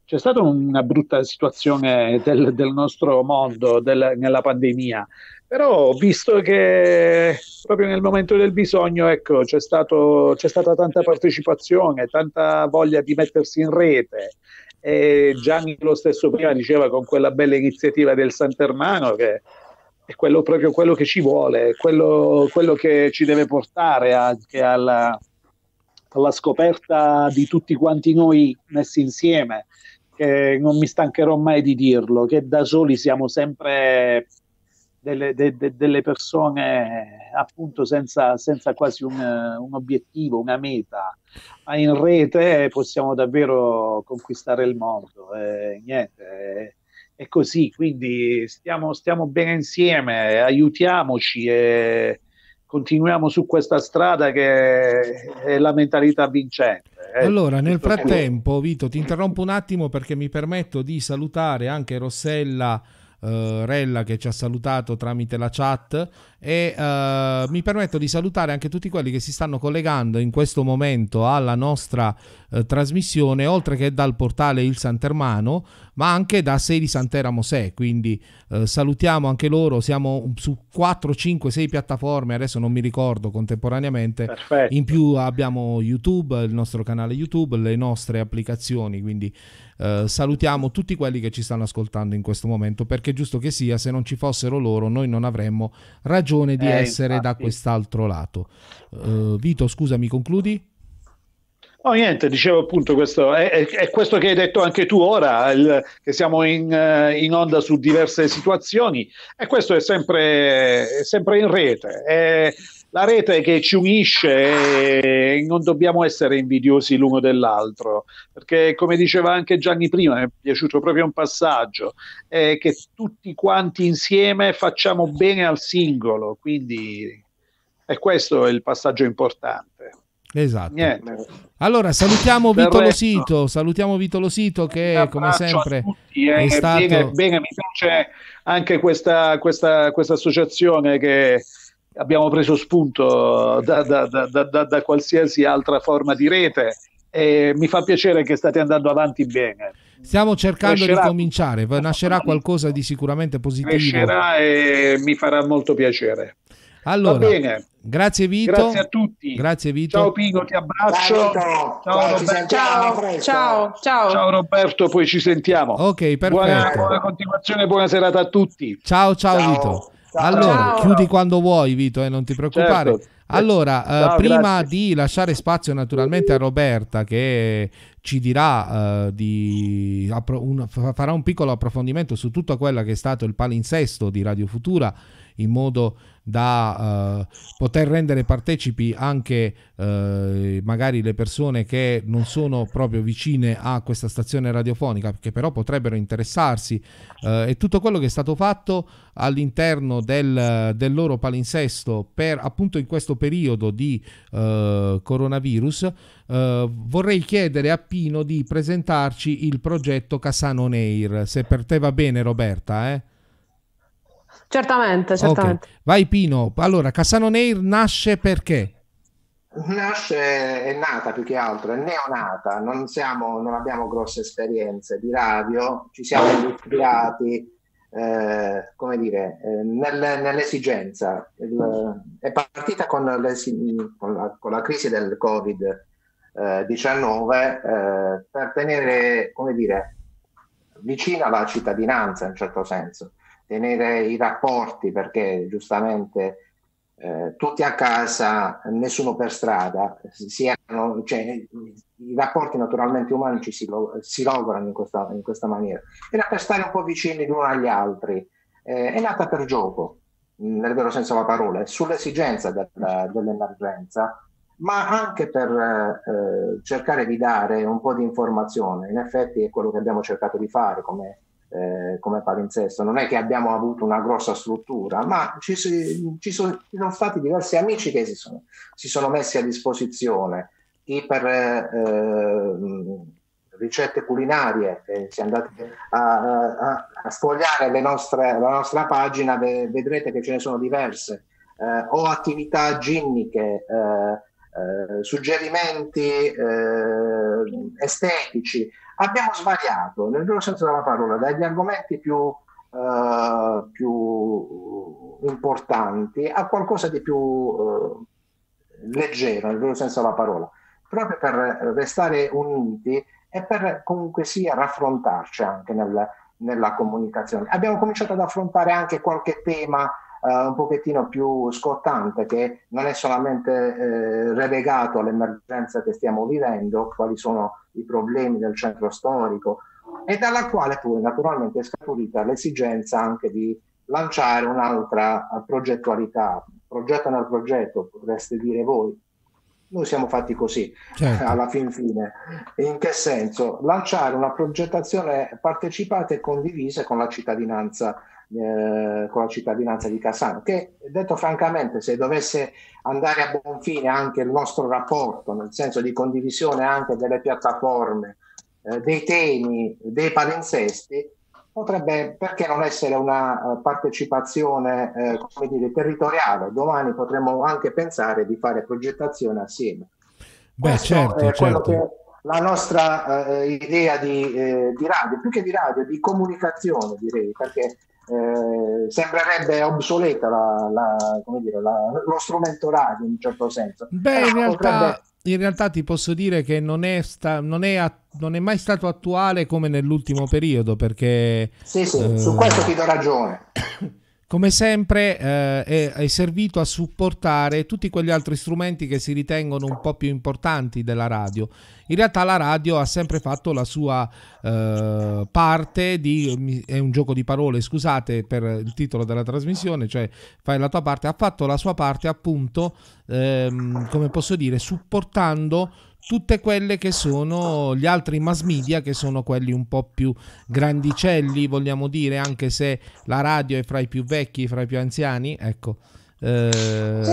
c'è stata una brutta situazione del, del nostro mondo del, nella pandemia, però visto che proprio nel momento del bisogno ecco, c'è, stato, c'è, stata tanta partecipazione, tanta voglia di mettersi in rete. E Gianni lo stesso prima diceva con quella bella iniziativa del Santermano che è quello, proprio quello che ci vuole, quello, quello che ci deve portare anche alla, alla scoperta di tutti quanti noi messi insieme, che non mi stancherò mai di dirlo, che da soli siamo sempre delle, de, de, delle persone appunto senza, senza quasi un, un, obiettivo, una meta, ma in rete possiamo davvero conquistare il mondo. E, eh, niente, eh è così, quindi stiamo, stiamo bene insieme, aiutiamoci e continuiamo su questa strada che è la mentalità vincente. Eh. Allora, nel frattempo, Vito, ti interrompo un attimo perché mi permetto di salutare anche Rossella uh, Rella che ci ha salutato tramite la chat e uh, mi permetto di salutare anche tutti quelli che si stanno collegando in questo momento alla nostra uh, trasmissione, oltre che dal portale Il Santermano, ma anche da Sei di Sant'Era Mosè, quindi salutiamo anche loro, siamo su 4, 5, 6 piattaforme, adesso non mi ricordo contemporaneamente, Perfetto. in più abbiamo YouTube, il nostro canale YouTube, le nostre applicazioni, quindi eh, salutiamo tutti quelli che ci stanno ascoltando in questo momento perché giusto che sia, se non ci fossero loro noi non avremmo ragione di eh, essere infatti. da quest'altro lato. Eh, Vito, scusami, concludi? No, niente, dicevo appunto questo, è, è, è, questo che hai detto anche tu ora, il, che siamo in, eh, in, onda su diverse situazioni e questo è sempre, è sempre in rete, è la rete che ci unisce e non dobbiamo essere invidiosi l'uno dell'altro, perché come diceva anche Gianni prima, mi è piaciuto proprio un passaggio, è che tutti quanti insieme facciamo bene al singolo, quindi è questo il passaggio importante. Esatto. Niente. Allora salutiamo Vito Losito, salutiamo Vito Losito che come sempre tutti, eh, è stato... Bene, bene, mi piace anche questa, questa, questa associazione che abbiamo preso spunto da, da, da, da, qualsiasi altra forma di rete e mi fa piacere che state andando avanti bene. Stiamo cercando crescerà, di cominciare, nascerà qualcosa di sicuramente positivo. Crescerà e mi farà molto piacere. Allora, Grazie Vito. Grazie a tutti. Grazie Vito. Ciao Pico, ti abbraccio. Ciao, ciao, ciao, ciao, ciao. Roberto, poi ci sentiamo. Ok, perfetto. Buona, buona continuazione, buona serata a tutti. Ciao, ciao, ciao. Vito. Ciao, allora, chiudi quando vuoi Vito, eh, non ti preoccupare. Certo. Allora, eh, Ciao, eh, prima grazie. di lasciare spazio naturalmente a Roberta che ci dirà, eh, di, un, farà un piccolo approfondimento su tutto quello che è stato il palinsesto di Radio Futura in modo da eh, poter rendere partecipi anche eh, magari le persone che non sono proprio vicine a questa stazione radiofonica, che però potrebbero interessarsi, eh, e tutto quello che è stato fatto all'interno del, del loro palinsesto per appunto in questo periodo di eh, coronavirus, eh, vorrei chiedere a Pino di presentarci il progetto Casano Neir, se per te va bene Roberta. Eh? Certamente, certamente. Okay. Vai Pino, allora Cassano Neir nasce perché? Nasce, è nata più che altro, è neonata, non, siamo, non abbiamo grosse esperienze di radio, ci siamo illustrati. Eh, come dire, eh, nel, nell'esigenza. Il, è partita con, le, con, la, con, la, crisi del Covid-19 eh, eh, per tenere, come dire, vicina la cittadinanza in un certo senso tenere i rapporti perché giustamente eh, tutti a casa, nessuno per strada, hanno, cioè, i rapporti naturalmente umani ci si, lo, si lograno in questa, in questa, maniera. Era per stare un po' vicini gli uni agli altri, eh, è nata per gioco, mm, nel vero senso della parola, sull'esigenza della, dell'emergenza, ma anche per eh, eh, cercare di dare un po' di informazione. In effetti è quello che abbiamo cercato di fare come eh, come palinsesto, non è che abbiamo avuto una grossa struttura, ma ci, ci, sono, ci sono, stati diversi amici che si sono, si sono messi a disposizione, chi per eh, eh ricette culinarie, eh, si andate a, a, a sfogliare nostre, la nostra pagina, ve, vedrete che ce ne sono diverse, eh, o attività ginniche. Eh, suggerimenti estetici, abbiamo svariato, nel vero senso della parola, dagli argomenti più, eh, più importanti a qualcosa di più eh, leggero, nel vero senso della parola, proprio per restare uniti e per comunque sia raffrontarci anche nel, nella comunicazione. Abbiamo cominciato ad affrontare anche qualche tema eh, un pochettino più scottante, che non è solamente eh, relegato all'emergenza che stiamo vivendo, quali sono i problemi del centro storico, e dalla quale poi naturalmente è scaturita l'esigenza anche di lanciare un'altra progettualità, progetto nel progetto, potreste dire voi. Noi siamo fatti così, certo. alla fin fine. In che senso? Lanciare una progettazione partecipata e condivisa con la cittadinanza eh, con la cittadinanza di Cassano, che detto francamente se dovesse andare a buon fine anche il nostro rapporto, nel senso di condivisione anche delle piattaforme, eh, dei temi, dei palinsesti, potrebbe perché non essere una eh, partecipazione eh, come dire, territoriale, domani potremmo anche pensare di fare progettazione assieme. Beh, Questo certo, certo. la nostra eh, eh, idea di, eh, di, radio, più che di radio, di comunicazione direi, perché eh, sembrerebbe obsoleta la, la, dire, la, lo strumento radio in un certo senso. Beh, in realtà, potrebbe... in realtà, ti posso dire che non è, sta, non, è a, non è, mai stato attuale come nell'ultimo periodo perché... Sì, sì, eh... su questo ti do ragione. Come sempre eh, è, è, servito a supportare tutti quegli altri strumenti che si ritengono un po' più importanti della radio. In realtà la radio ha sempre fatto la sua eh, parte di... è un gioco di parole, scusate per il titolo della trasmissione, cioè fai la tua parte, ha fatto la sua parte appunto, ehm, come posso dire, supportando tutte quelle che sono gli altri mass media, che sono quelli un po' più grandicelli, vogliamo dire, anche se la radio è fra i più vecchi, fra i più anziani, ecco. Eh...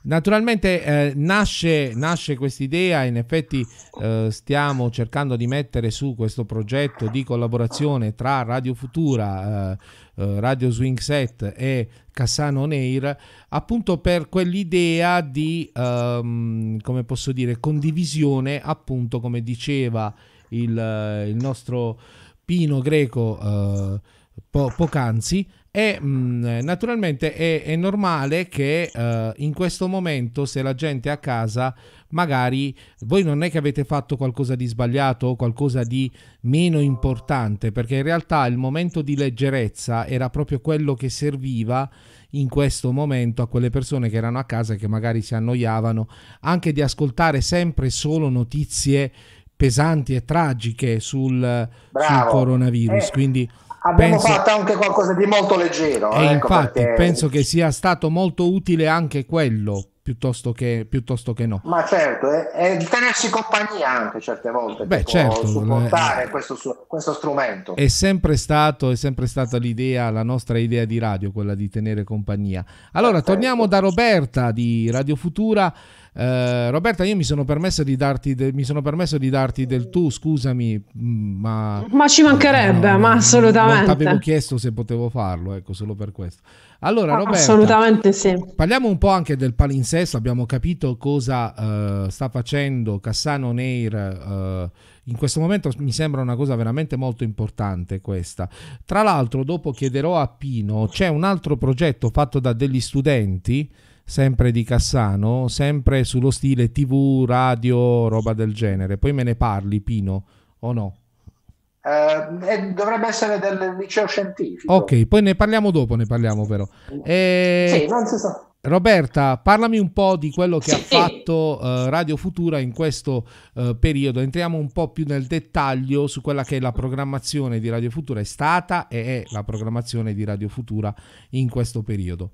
Naturalmente eh, nasce, nasce idea in effetti eh, stiamo cercando di mettere su questo progetto di collaborazione tra Radio Futura, eh, eh, Radio Swing Set e Cassano Neir, appunto per quell'idea di, ehm, come posso dire, condivisione, appunto come diceva il, eh, il nostro Pino Greco eh, po- poc'anzi, e mh, mm, naturalmente è, è, normale che uh, in questo momento, se la gente è a casa, magari voi non è che avete fatto qualcosa di sbagliato o qualcosa di meno importante, perché in realtà il momento di leggerezza era proprio quello che serviva in questo momento a quelle persone che erano a casa e che magari si annoiavano anche di ascoltare sempre solo notizie pesanti e tragiche sul, sul coronavirus. Eh. Quindi Abbiamo penso... fatto anche qualcosa di molto leggero. E eh, ecco infatti perché... penso che sia stato molto utile anche quello, piuttosto che, piuttosto che no. Ma certo, è, di tenersi compagnia anche certe volte, Beh, certo, supportare eh, questo, questo, strumento. È sempre, stato, è sempre stata l'idea, la nostra idea di radio, quella di tenere compagnia. Allora, Perfetto. torniamo da Roberta di Radio Futura. Eh, Roberta, io mi sono, permesso di darti de- mi sono permesso di darti del tu, scusami, mm, ma... Ma ci mancherebbe, no, ma assolutamente. Non avevo chiesto se potevo farlo, ecco, solo per questo. Allora, ah, Roberta, assolutamente sì. Parliamo un po' anche del palinsesto, abbiamo capito cosa uh, sta facendo Cassano Neir. Uh, in questo momento mi sembra una cosa veramente molto importante questa. Tra l'altro, dopo chiederò a Pino, c'è un altro progetto fatto da degli studenti sempre di Cassano, sempre sullo stile TV, radio, roba del genere. Poi me ne parli, Pino, o no? Eh, eh, dovrebbe essere del liceo scientifico. Ok, poi ne parliamo dopo, ne parliamo però. E... Eh, sì, non si sa. Roberta, parlami un po' di quello che sì. ha fatto uh, Radio Futura in questo uh, periodo. Entriamo un po' più nel dettaglio su quella che è la programmazione di Radio Futura è stata e è la programmazione di Radio Futura in questo periodo.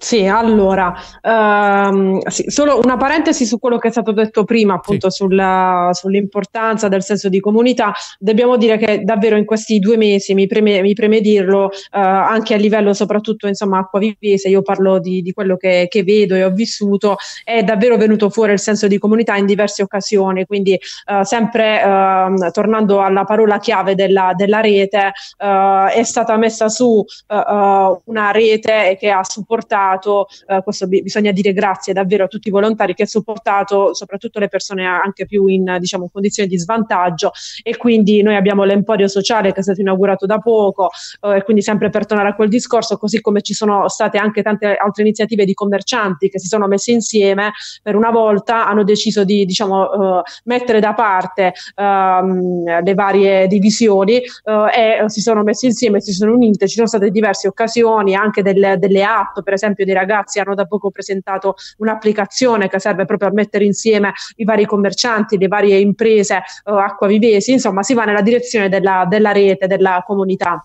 Sì, allora, um, sì, solo una parentesi su quello che è stato detto prima, appunto sì. sulla, sull'importanza del senso di comunità. Dobbiamo dire che davvero in questi due mesi, mi preme, mi preme dirlo, uh, anche a livello soprattutto insomma vivese, io parlo di, di quello che, che, vedo e ho vissuto, è davvero venuto fuori il senso di comunità in diverse occasioni, quindi uh, sempre uh, tornando alla parola chiave della, della rete, eh, è stata messa su una rete che ha supportato supportato, eh, questo b- bisogna dire grazie davvero a tutti i volontari che hanno supportato soprattutto le persone anche più in diciamo, condizioni di svantaggio e quindi noi abbiamo l'emporio sociale che è stato inaugurato da poco eh, e quindi sempre per tornare a quel discorso, così come ci sono state anche tante altre iniziative di commercianti che si sono messe insieme per una volta, hanno deciso di diciamo, eh, mettere da parte ehm, le varie divisioni eh, e si sono messe insieme, si sono unite, ci sono state diverse occasioni, anche delle, delle app, per esempio esempio dei ragazzi hanno da poco presentato un'applicazione che serve proprio a mettere insieme i vari commercianti, le varie imprese eh, acquavivesi, insomma si va nella direzione della, della rete, della comunità.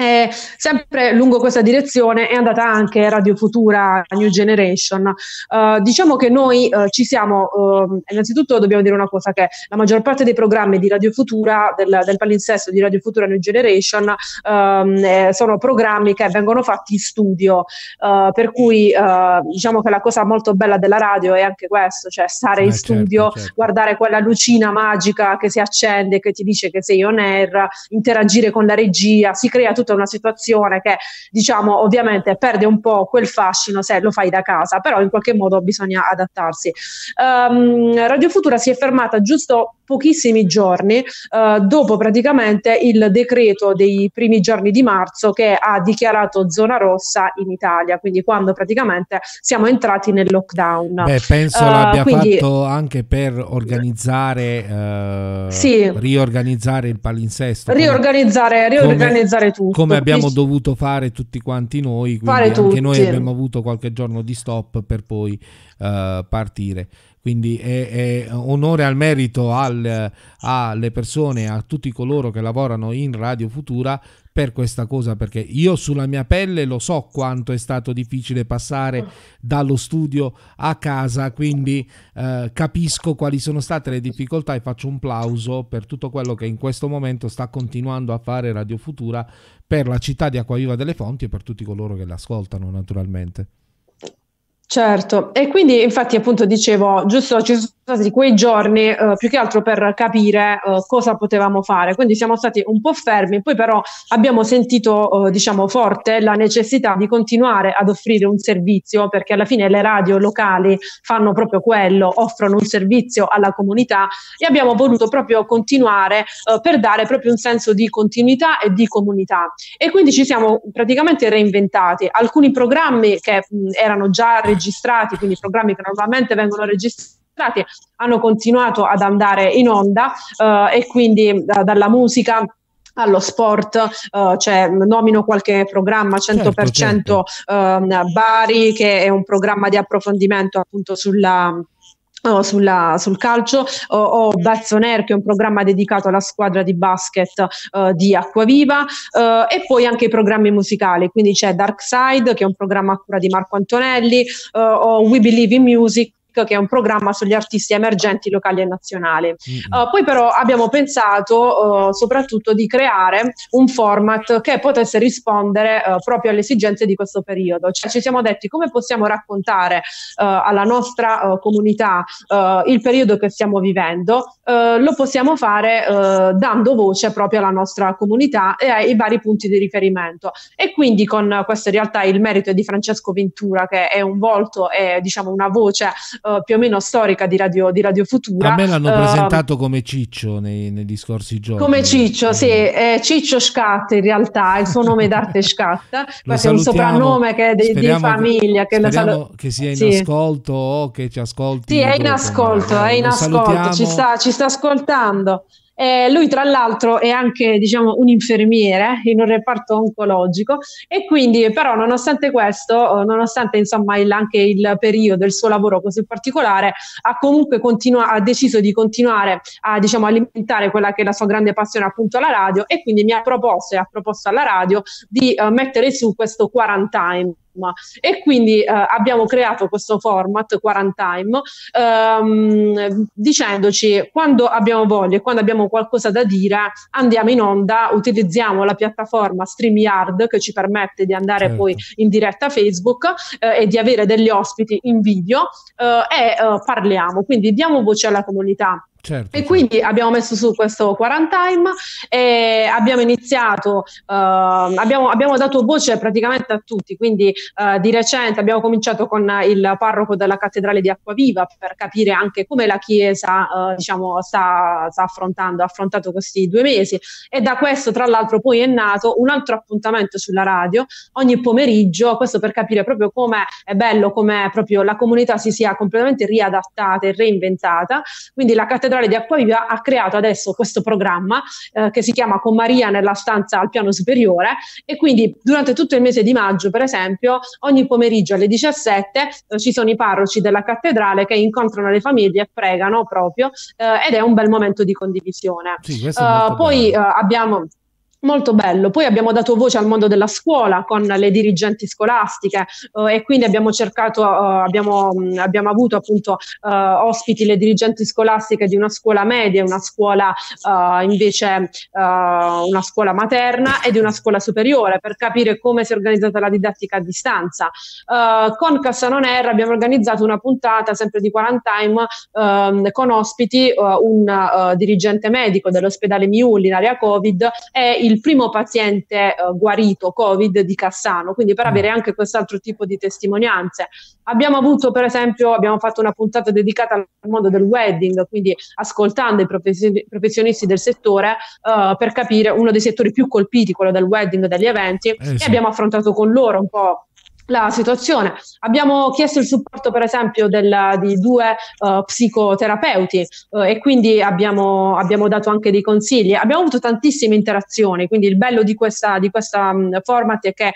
Eh, sempre lungo questa direzione è andata anche Radio Futura New Generation. Eh, diciamo che noi eh, ci siamo, ehm, innanzitutto dobbiamo dire una cosa, che la maggior parte dei programmi di Radio Futura, del, del palinsesto di Radio Futura New Generation, ehm, eh, sono programmi che vengono fatti in studio, eh, per cui eh, diciamo che la cosa molto bella della radio è anche questo, cioè stare in certo, studio, certo. guardare quella lucina magica che si accende, che ti dice che sei on air, interagire con la regia, si crea tutto tutta una situazione che diciamo ovviamente perde un po' quel fascino se lo fai da casa, però in qualche modo bisogna adattarsi. Um, Radio Futura si è fermata giusto pochissimi giorni uh, dopo praticamente il decreto dei primi giorni di marzo che ha dichiarato zona rossa in Italia, quindi quando praticamente siamo entrati nel lockdown. Beh, penso uh, l'abbia quindi... fatto anche per organizzare, uh, sì. riorganizzare il palinsesto. Riorganizzare, riorganizzare come, tutto. Come abbiamo Quindi... dovuto fare tutti quanti noi, quindi anche tutti. noi abbiamo avuto qualche giorno di stop per poi uh, partire. Quindi è, è, onore al merito al, alle persone, a tutti coloro che lavorano in Radio Futura per questa cosa perché io sulla mia pelle lo so quanto è stato difficile passare dallo studio a casa, quindi eh, capisco quali sono state le difficoltà e faccio un plauso per tutto quello che in questo momento sta continuando a fare Radio Futura per la città di Acquaviva delle Fonti e per tutti coloro che l'ascoltano naturalmente. Certo, e quindi infatti appunto dicevo, giusto ci sono di quei giorni eh, più che altro per capire eh, cosa potevamo fare. Quindi siamo stati un po' fermi, poi però abbiamo sentito eh, diciamo forte la necessità di continuare ad offrire un servizio perché alla fine le radio locali fanno proprio quello, offrono un servizio alla comunità e abbiamo voluto proprio continuare eh, per dare proprio un senso di continuità e di comunità. E quindi ci siamo praticamente reinventati. Alcuni programmi che mh, erano già registrati, quindi programmi che normalmente vengono registrati registrati, hanno continuato ad andare in onda eh, e quindi da, eh, dalla musica allo sport, uh, cioè, nomino qualche programma 100% certo, certo. Uh, Bari che è un programma di approfondimento appunto sulla o oh, sulla, sul calcio o, o Bazzoner che è un programma dedicato alla squadra di basket uh, di Acquaviva uh, e poi anche i programmi musicali quindi c'è Dark Side che è un programma a cura di Marco Antonelli uh, o We Believe in Music che è un programma sugli artisti emergenti locali e nazionali. Mm-hmm. Uh, poi però abbiamo pensato uh, soprattutto di creare un format che potesse rispondere uh, proprio alle esigenze di questo periodo, cioè ci siamo detti come possiamo raccontare alla nostra comunità il periodo che stiamo vivendo, lo possiamo fare dando voce proprio alla nostra comunità e ai vari punti di riferimento e quindi con questo in realtà il merito è di Francesco Ventura che è un volto e diciamo una voce uh, più o meno storica di Radio, di radio Futura. A me l'hanno eh, presentato come Ciccio nei, negli scorsi giorni. Come Ciccio, sì, è Ciccio Scatta in realtà, il suo nome d'arte Scatta, ma è un soprannome che è di, di famiglia. Che, che, salu- che sia in sì. ascolto o che ci ascolti. Sì, è in dopo, ascolto, è in ascolto, ci sta, ci sta ascoltando. Eh, lui tra l'altro è anche diciamo, un infermiere in un reparto oncologico e quindi però nonostante questo, nonostante insomma il, anche il periodo, il suo lavoro così particolare, ha comunque continua- ha deciso di continuare a diciamo, alimentare quella che è la sua grande passione appunto alla radio e quindi mi ha proposto e ha proposto alla radio di uh, mettere su questo quarantine e quindi eh, abbiamo creato questo format Quarantime ehm, dicendoci quando abbiamo voglia e quando abbiamo qualcosa da dire andiamo in onda, utilizziamo la piattaforma StreamYard che ci permette di andare certo. poi in diretta a Facebook eh, e di avere degli ospiti in video eh, e eh, parliamo, quindi diamo voce alla comunità. Certo, e certo. quindi abbiamo messo su questo quarantime e abbiamo iniziato, eh, abbiamo, abbiamo, dato voce praticamente a tutti, quindi eh, di recente abbiamo cominciato con il parroco della cattedrale di Acquaviva per capire anche come la Chiesa eh, diciamo, sta, sta, affrontando, ha affrontato questi due mesi e da questo tra l'altro poi è nato un altro appuntamento sulla radio ogni pomeriggio, questo per capire proprio come è bello, come proprio la comunità si sia completamente riadattata e reinventata, quindi la cattedrale cattedrale di Acquaviva ha creato adesso questo programma eh, che si chiama Con Maria nella stanza al piano superiore e quindi durante tutto il mese di maggio, per esempio, ogni pomeriggio alle 17 eh, ci sono i parroci della cattedrale che incontrano le famiglie e pregano proprio eh, ed è un bel momento di condivisione. Sì, eh, poi eh, abbiamo Molto bello. Poi abbiamo dato voce al mondo della scuola con le dirigenti scolastiche eh, e quindi abbiamo cercato, eh, abbiamo, mh, abbiamo, avuto appunto eh, ospiti le dirigenti scolastiche di una scuola media, una scuola eh, invece eh, una scuola materna e di una scuola superiore per capire come si è organizzata la didattica a distanza. Eh, con Cassanoner abbiamo organizzato una puntata sempre di Quarantime ehm, con ospiti un dirigente medico dell'ospedale Miulli in area Covid e il il primo paziente uh, guarito Covid di Cassano, quindi per mm. avere anche quest'altro tipo di testimonianze. Abbiamo avuto, per esempio, abbiamo fatto una puntata dedicata al mondo del wedding, quindi ascoltando i profession- professionisti del settore uh, per capire uno dei settori più colpiti, quello del wedding, dagli eventi, eh sì. e abbiamo affrontato con loro un po' la situazione. Abbiamo chiesto il supporto, per esempio, della, di due uh, psicoterapeuti uh, e quindi abbiamo, abbiamo, dato anche dei consigli. Abbiamo avuto tantissime interazioni, quindi il bello di questa, di questa um, format è che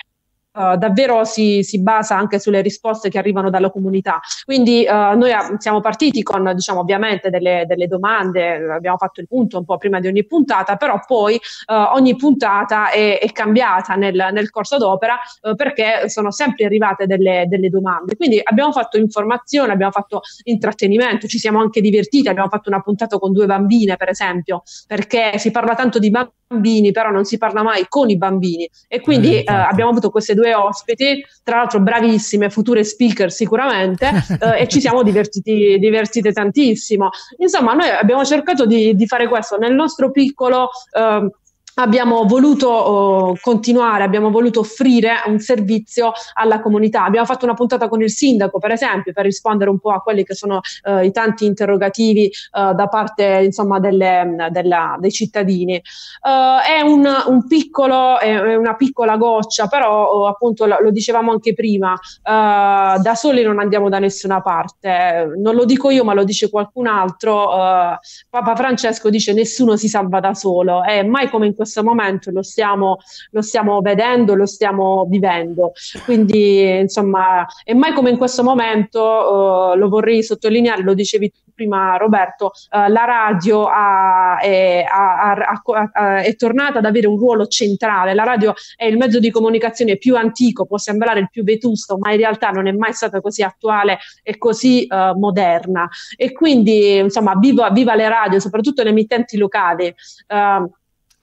Uh, davvero si, si, basa anche sulle risposte che arrivano dalla comunità. Quindi uh, noi a, ah, siamo partiti con, diciamo, ovviamente delle, delle, domande, abbiamo fatto il punto un po' prima di ogni puntata, però poi uh, ogni puntata è, è cambiata nel, nel, corso d'opera perché sono sempre arrivate delle, delle, domande. Quindi abbiamo fatto informazione, abbiamo fatto intrattenimento, ci siamo anche divertiti, abbiamo fatto una puntata con due bambine, per esempio, perché si parla tanto di bambini bambini, però non si parla mai con i bambini. E quindi eh, eh, abbiamo avuto queste due ospiti, tra l'altro bravissime, future speaker sicuramente, eh, e ci siamo divertiti, divertite tantissimo. Insomma, noi abbiamo cercato di, di fare questo nel nostro piccolo. Ehm, abbiamo voluto oh, continuare, abbiamo voluto offrire un servizio alla comunità. Abbiamo fatto una puntata con il sindaco, per esempio, per rispondere un po' a quelli che sono eh, i tanti interrogativi eh, da parte insomma, delle, della, dei cittadini. Eh, è un, un piccolo, è, una piccola goccia, però oh, appunto lo, lo, dicevamo anche prima, eh, da soli non andiamo da nessuna parte. Non lo dico io, ma lo dice qualcun altro. Eh, Papa Francesco dice nessuno si salva da solo È mai come in questo momento lo stiamo, lo stiamo vedendo, lo stiamo vivendo. Quindi, insomma, e mai come in questo momento, eh, lo vorrei sottolineare, lo dicevi prima Roberto, eh, la radio ha, è, ha, ha, è, tornata ad avere un ruolo centrale. La radio è il mezzo di comunicazione più antico, può sembrare il più vetusto, ma in realtà non è mai stata così attuale e così eh, moderna. E quindi, insomma, viva, viva, le radio, soprattutto le emittenti locali. Eh,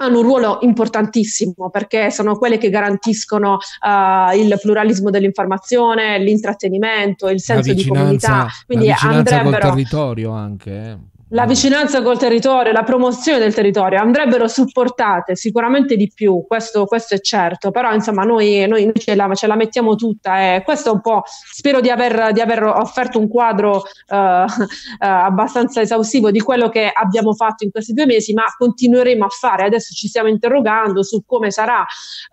hanno un ruolo importantissimo perché sono quelle che garantiscono uh, il pluralismo dell'informazione, l'intrattenimento, il senso di comunità. Quindi la andrebbero col territorio anche. Eh la vicinanza col territorio, la promozione del territorio andrebbero supportate sicuramente di più, questo, questo è certo, però insomma noi, noi ce, la, ce, la, mettiamo tutta e eh. questo è un po', spero di aver, di aver offerto un quadro eh, eh, abbastanza esaustivo di quello che abbiamo fatto in questi due mesi, ma continueremo a fare, adesso ci stiamo interrogando su come sarà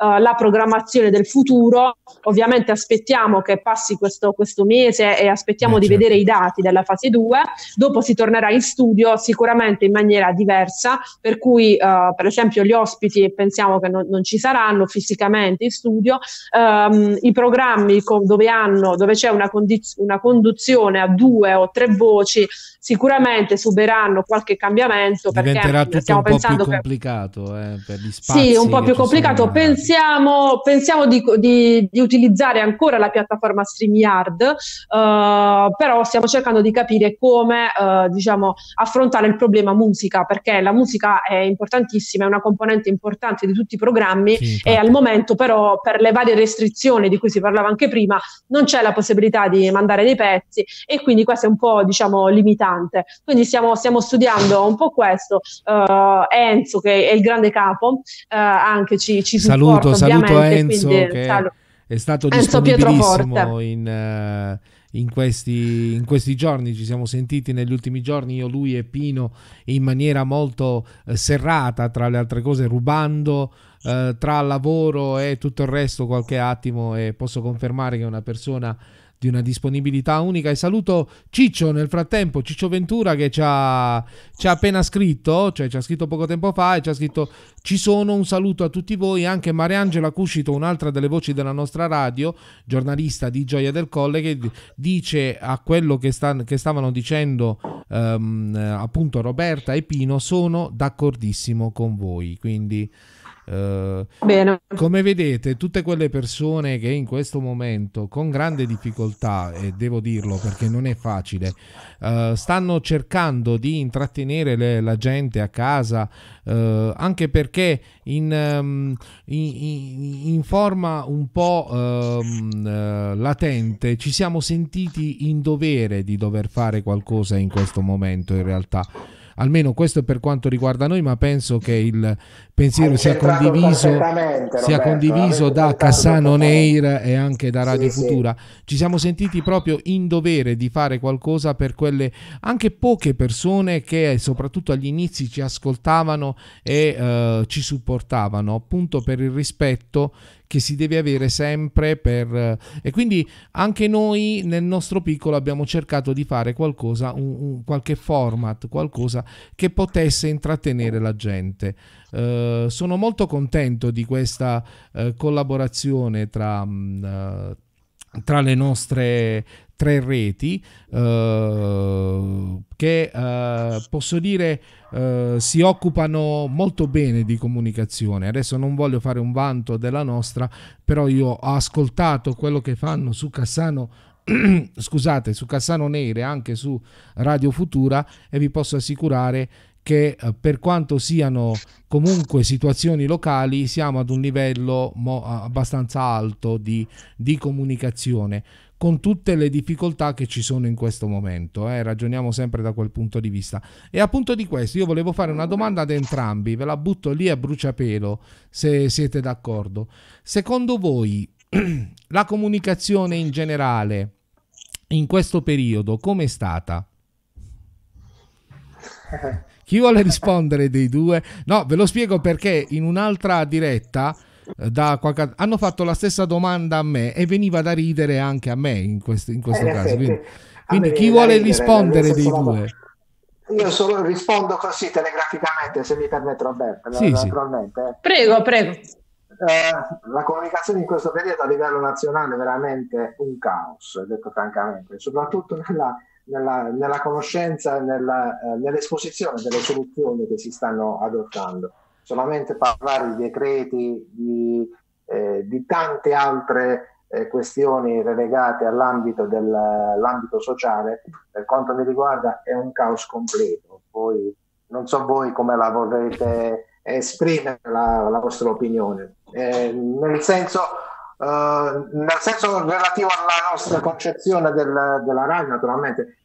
eh, la programmazione del futuro, ovviamente aspettiamo che passi questo, questo mese e aspettiamo eh, di certo. vedere i dati della fase 2, dopo si tornerà in studio studio sicuramente in maniera diversa, per cui eh, per esempio gli ospiti pensiamo che non, non ci saranno fisicamente in studio, ehm, i programmi con, dove, hanno, dove c'è una, condiz- una conduzione a due o tre voci sicuramente subiranno qualche cambiamento Diventerà perché stiamo pensando più complicato eh, per gli spazi sì un po' più complicato pensiamo, pensiamo di, di, di, utilizzare ancora la piattaforma StreamYard uh, però stiamo cercando di capire come uh, diciamo affrontare il problema musica, perché la musica è importantissima, è una componente importante di tutti i programmi sì, e al momento però per le varie restrizioni di cui si parlava anche prima non c'è la possibilità di mandare dei pezzi e quindi questo è un po' diciamo limitante. Quindi stiamo, stiamo studiando un po' questo. Uh, Enzo che è il grande capo uh, anche ci, ci saluto, supporta saluto Enzo quindi, che saluto. è stato Enzo disponibilissimo in... Uh in questi, in questi, giorni, ci siamo sentiti negli ultimi giorni io, lui e Pino in maniera molto eh, serrata, tra le altre cose rubando eh, tra lavoro e tutto il resto qualche attimo e posso confermare che è una persona di una disponibilità unica. E saluto Ciccio nel frattempo, Ciccio Ventura che ci ha, ci ha, appena scritto, cioè ci ha scritto poco tempo fa e ci ha scritto ci sono, un saluto a tutti voi, anche Mariangela Cuscito, un'altra delle voci della nostra radio, giornalista di Gioia del Colle, che dice a quello che, sta, che stavano dicendo ehm, appunto Roberta e Pino, sono d'accordissimo con voi. Quindi... Eh, come vedete, tutte quelle persone che in questo momento, con grande difficoltà, e devo dirlo perché non è facile, eh, stanno cercando di intrattenere le, la gente a casa, eh, anche perché in, um, in, in, forma un po' um, latente ci siamo sentiti in dovere di dover fare qualcosa in questo momento in realtà almeno questo per quanto riguarda noi, ma penso che il pensiero sia condiviso, Roberto, condiviso da Cassano Neir e anche da Radio sì, Futura. Sì. Ci siamo sentiti proprio in dovere di fare qualcosa per quelle anche poche persone che soprattutto agli inizi ci ascoltavano e eh, ci supportavano, appunto per il rispetto che si deve avere sempre per... E quindi anche noi nel nostro piccolo abbiamo cercato di fare qualcosa, un, un, qualche format, qualcosa che potesse intrattenere la gente. Eh, sono molto contento di questa eh, collaborazione tra... Mh, mm, eh, tra le nostre tre reti eh, che eh, posso dire eh, si occupano molto bene di comunicazione adesso non voglio fare un vanto della nostra però io ho ascoltato quello che fanno su Cassano scusate su Cassano Nere anche su Radio Futura e vi posso assicurare che eh, per quanto siano comunque situazioni locali siamo ad un livello abbastanza alto di, di comunicazione con tutte le difficoltà che ci sono in questo momento. Eh? Ragioniamo sempre da quel punto di vista. E appunto di questo io volevo fare una domanda ad entrambi, ve la butto lì a bruciapelo, se siete d'accordo. Secondo voi la comunicazione in generale in questo periodo come è stata? Chi vuole rispondere dei due? No, ve lo spiego perché in un'altra diretta eh, Qualche... hanno fatto la stessa domanda a me e veniva da ridere anche a me in questo, in questo eh, caso. Quindi, quindi chi vuole rispondere dei due? Io solo rispondo così telegraficamente, se mi permette Roberto, sì, naturalmente. Sì. Prego, prego. Eh, la comunicazione in questo periodo a livello nazionale è veramente un caos, detto francamente, soprattutto nella nella, nella conoscenza nella, eh, nell'esposizione delle soluzioni che si stanno adottando. Solamente parlare di decreti, di, eh, di tante altre eh, questioni relegate all'ambito del, sociale, per quanto mi riguarda, è un caos completo. Poi non so voi come la vorrete esprimere la, la vostra opinione. Eh, nel senso Uh, nel senso relativo alla nostra concezione del, della RAI, naturalmente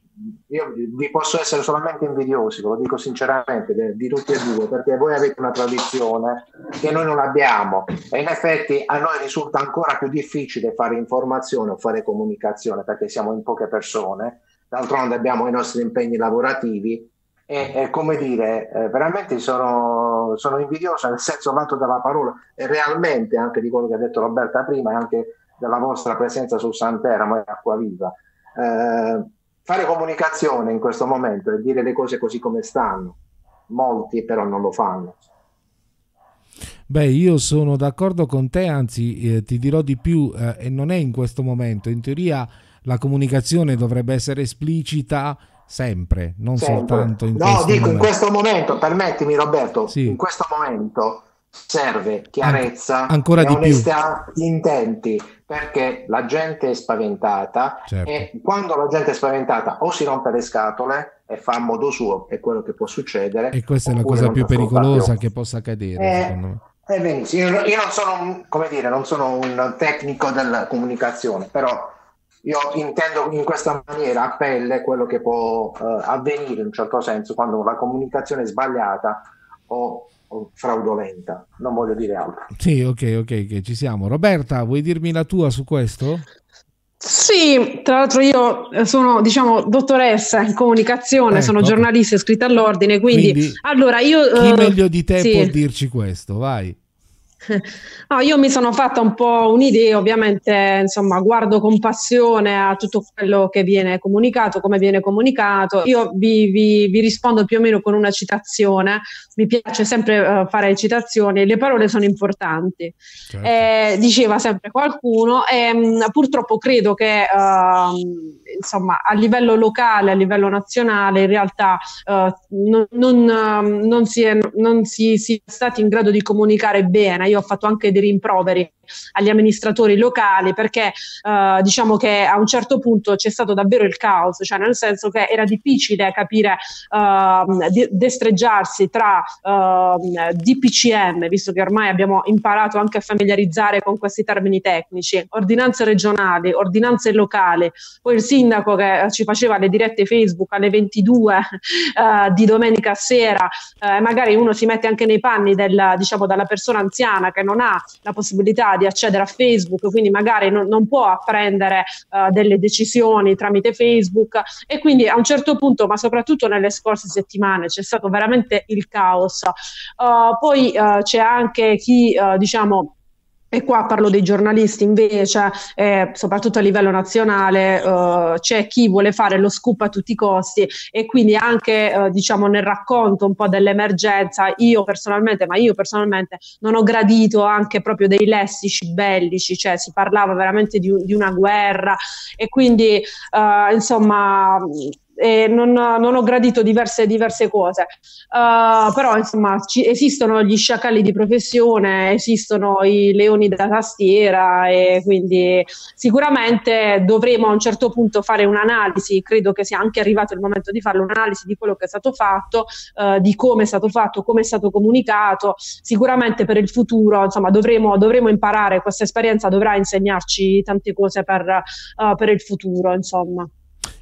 io vi posso essere solamente invidiosi, ve lo dico sinceramente, di, di tutti e due, perché voi avete una tradizione che noi non abbiamo e in effetti a noi risulta ancora più difficile fare informazione o fare comunicazione perché siamo in poche persone, d'altronde abbiamo i nostri impegni lavorativi e, e come dire, eh, veramente sono, sono invidiosa nel senso lato della parola e realmente anche di quello che ha detto Roberta prima e anche della vostra presenza su Santera, Santeramo e Acquaviva. Eh, fare comunicazione in questo momento e dire le cose così come stanno. Molti però non lo fanno. Beh, io sono d'accordo con te, anzi eh, ti dirò di più, eh, e non è in questo momento. In teoria la comunicazione dovrebbe essere esplicita sempre, non sempre. soltanto in no, questo momento. No, dico in questo momento, permettimi Roberto, sì. in questo momento serve chiarezza An- ancora di più. intenti, perché la gente è spaventata certo. e quando la gente è spaventata o si rompe le scatole e fa a modo suo, è quello che può succedere. E questa è la cosa più pericolosa più. che possa accadere, eh, secondo me. Eh, benissimo. Io, io non sono, come dire, non sono un tecnico della comunicazione, però io intendo in questa maniera a pelle quello che può eh, avvenire in un certo senso quando la comunicazione è sbagliata o fraudolenta, non voglio dire altro. Sì, ok, ok, che ci siamo. Roberta, vuoi dirmi la tua su questo? Sì, tra l'altro io eh, sono, diciamo, dottoressa in comunicazione, ecco. sono giornalista iscritta all'ordine, quindi, quindi allora io... Chi uh, meglio di te sì. può dirci questo, vai. No, io mi sono fatta un po' un'idea, ovviamente, insomma, guardo con passione a tutto quello che viene comunicato, come viene comunicato. Io vi, vi, vi rispondo più o meno con una citazione, mi piace sempre uh, fare citazioni, le parole sono importanti. Certo. Eh, diceva sempre qualcuno, e ehm, mh, purtroppo credo che... Uh, insomma, a livello locale, a livello nazionale, in realtà eh, non, non, ehm, non, si è, si, stati in grado di comunicare bene. Io ho fatto anche dei rimproveri agli amministratori locali perché eh, diciamo che a un certo punto c'è stato davvero il caos, cioè nel senso che era difficile capire eh, destreggiarsi tra eh, DPCM, visto che ormai abbiamo imparato anche a familiarizzare con questi termini tecnici, ordinanze regionali, ordinanze locali, poi il sindaco sindaco che eh, ci faceva le dirette Facebook alle 22 eh, di domenica sera, eh, magari uno si mette anche nei panni del, diciamo, della persona anziana che non ha la possibilità di accedere a Facebook, quindi magari non, non può apprendere eh, delle decisioni tramite Facebook e quindi a un certo punto, ma soprattutto nelle scorse settimane, c'è stato veramente il caos. Uh, poi uh, c'è anche chi, uh, diciamo, e qua parlo dei giornalisti invece, eh, soprattutto a livello nazionale, eh, c'è chi vuole fare lo scoop a tutti i costi e quindi anche eh, diciamo nel racconto un po' dell'emergenza, io personalmente, ma io personalmente non ho gradito anche proprio dei lessici bellici, cioè si parlava veramente di, di una guerra e quindi eh, insomma e non, non, ho gradito diverse, diverse cose. Uh, però, insomma, ci, esistono gli sciacalli di professione, esistono i leoni da tastiera e quindi sicuramente dovremo a un certo punto fare un'analisi, credo che sia anche arrivato il momento di farlo, un'analisi di quello che è stato fatto, uh, di come è stato fatto, come è stato comunicato. Sicuramente per il futuro, insomma, dovremo, dovremo imparare, questa esperienza dovrà insegnarci tante cose per, uh, per il futuro, insomma.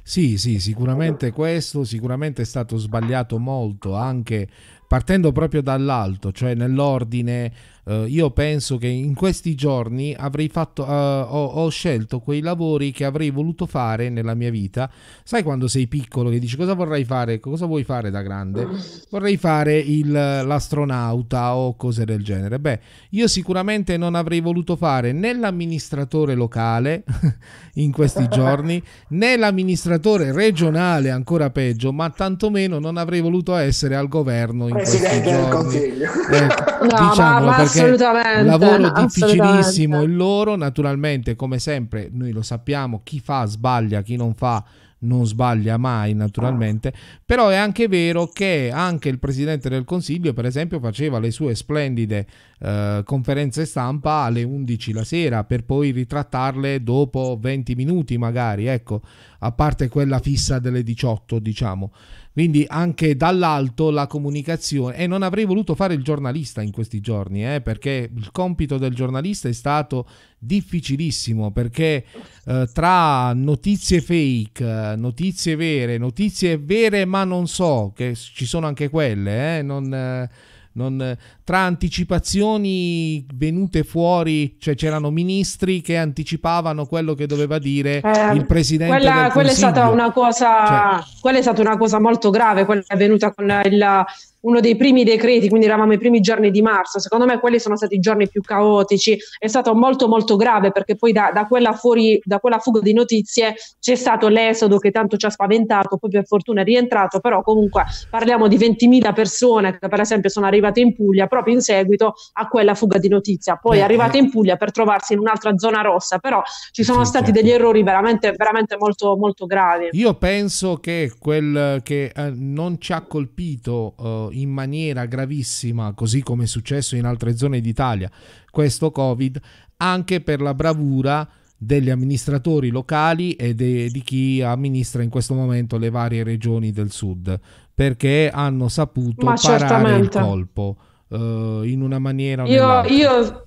Sì, sì, sicuramente questo, sicuramente è stato sbagliato molto anche partendo proprio dall'alto, cioè nell'ordine Uh, io penso che in questi giorni avrei fatto, uh, ho, ho, scelto quei lavori che avrei voluto fare nella mia vita. Sai quando sei piccolo che dici cosa vorrei fare, cosa vuoi fare da grande? Vorrei fare il, l'astronauta o cose del genere. Beh, io sicuramente non avrei voluto fare né l'amministratore locale in questi giorni, né l'amministratore regionale, ancora peggio, ma tantomeno non avrei voluto essere al governo in Presidente questi giorni. Del Consiglio. Eh, no, diciamolo ma, ma diciamo, assolutamente, un lavoro difficilissimo il loro, naturalmente come sempre noi lo sappiamo, chi fa sbaglia, chi non fa non sbaglia mai naturalmente, però è anche vero che anche il Presidente del Consiglio per esempio faceva le sue splendide eh, conferenze stampa alle 11 la sera per poi ritrattarle dopo 20 minuti magari, ecco, a parte quella fissa delle 18 diciamo. Quindi anche dall'alto la comunicazione e non avrei voluto fare il giornalista in questi giorni, eh, perché il compito del giornalista è stato difficilissimo, perché eh, tra notizie fake, notizie vere, notizie vere ma non so, che ci sono anche quelle, eh, non eh, non, tra anticipazioni venute fuori, cioè c'erano ministri che anticipavano quello che doveva dire eh, il presidente. Quella, quella, è cosa, cioè, quella, è stata una cosa molto grave, quella è venuta con il uno dei primi decreti, quindi eravamo i primi giorni di marzo, secondo me quelli sono stati i giorni più caotici, è stato molto molto grave perché poi da, da, quella, fuori, da quella fuga di notizie c'è stato l'esodo che tanto ci ha spaventato, poi per fortuna è rientrato, però comunque parliamo di 20.000 persone che per esempio sono arrivate in Puglia proprio in seguito a quella fuga di notizia, poi Beh, arrivate eh. in Puglia per trovarsi in un'altra zona rossa, però ci sono sì, stati certo. degli errori veramente, veramente molto, molto gravi. Io penso che quel che eh, non ci ha colpito eh, in maniera gravissima, così come è successo in altre zone d'Italia, questo Covid, anche per la bravura degli amministratori locali e de- di chi amministra in questo momento le varie regioni del sud, perché hanno saputo Ma parare certamente. il colpo eh, in una maniera o io, nell'altra. Io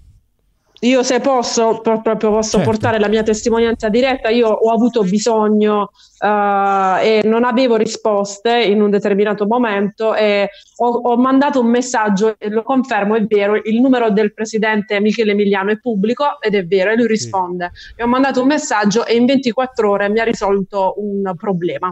io se posso, proprio posso certo. portare la mia testimonianza diretta, io ho avuto bisogno uh, e non avevo risposte in un determinato momento e ho, ho, mandato un messaggio e lo confermo, è vero, il numero del presidente Michele Emiliano è pubblico ed è vero e lui risponde. Sì. E ho mandato un messaggio e in 24 ore mi ha risolto un problema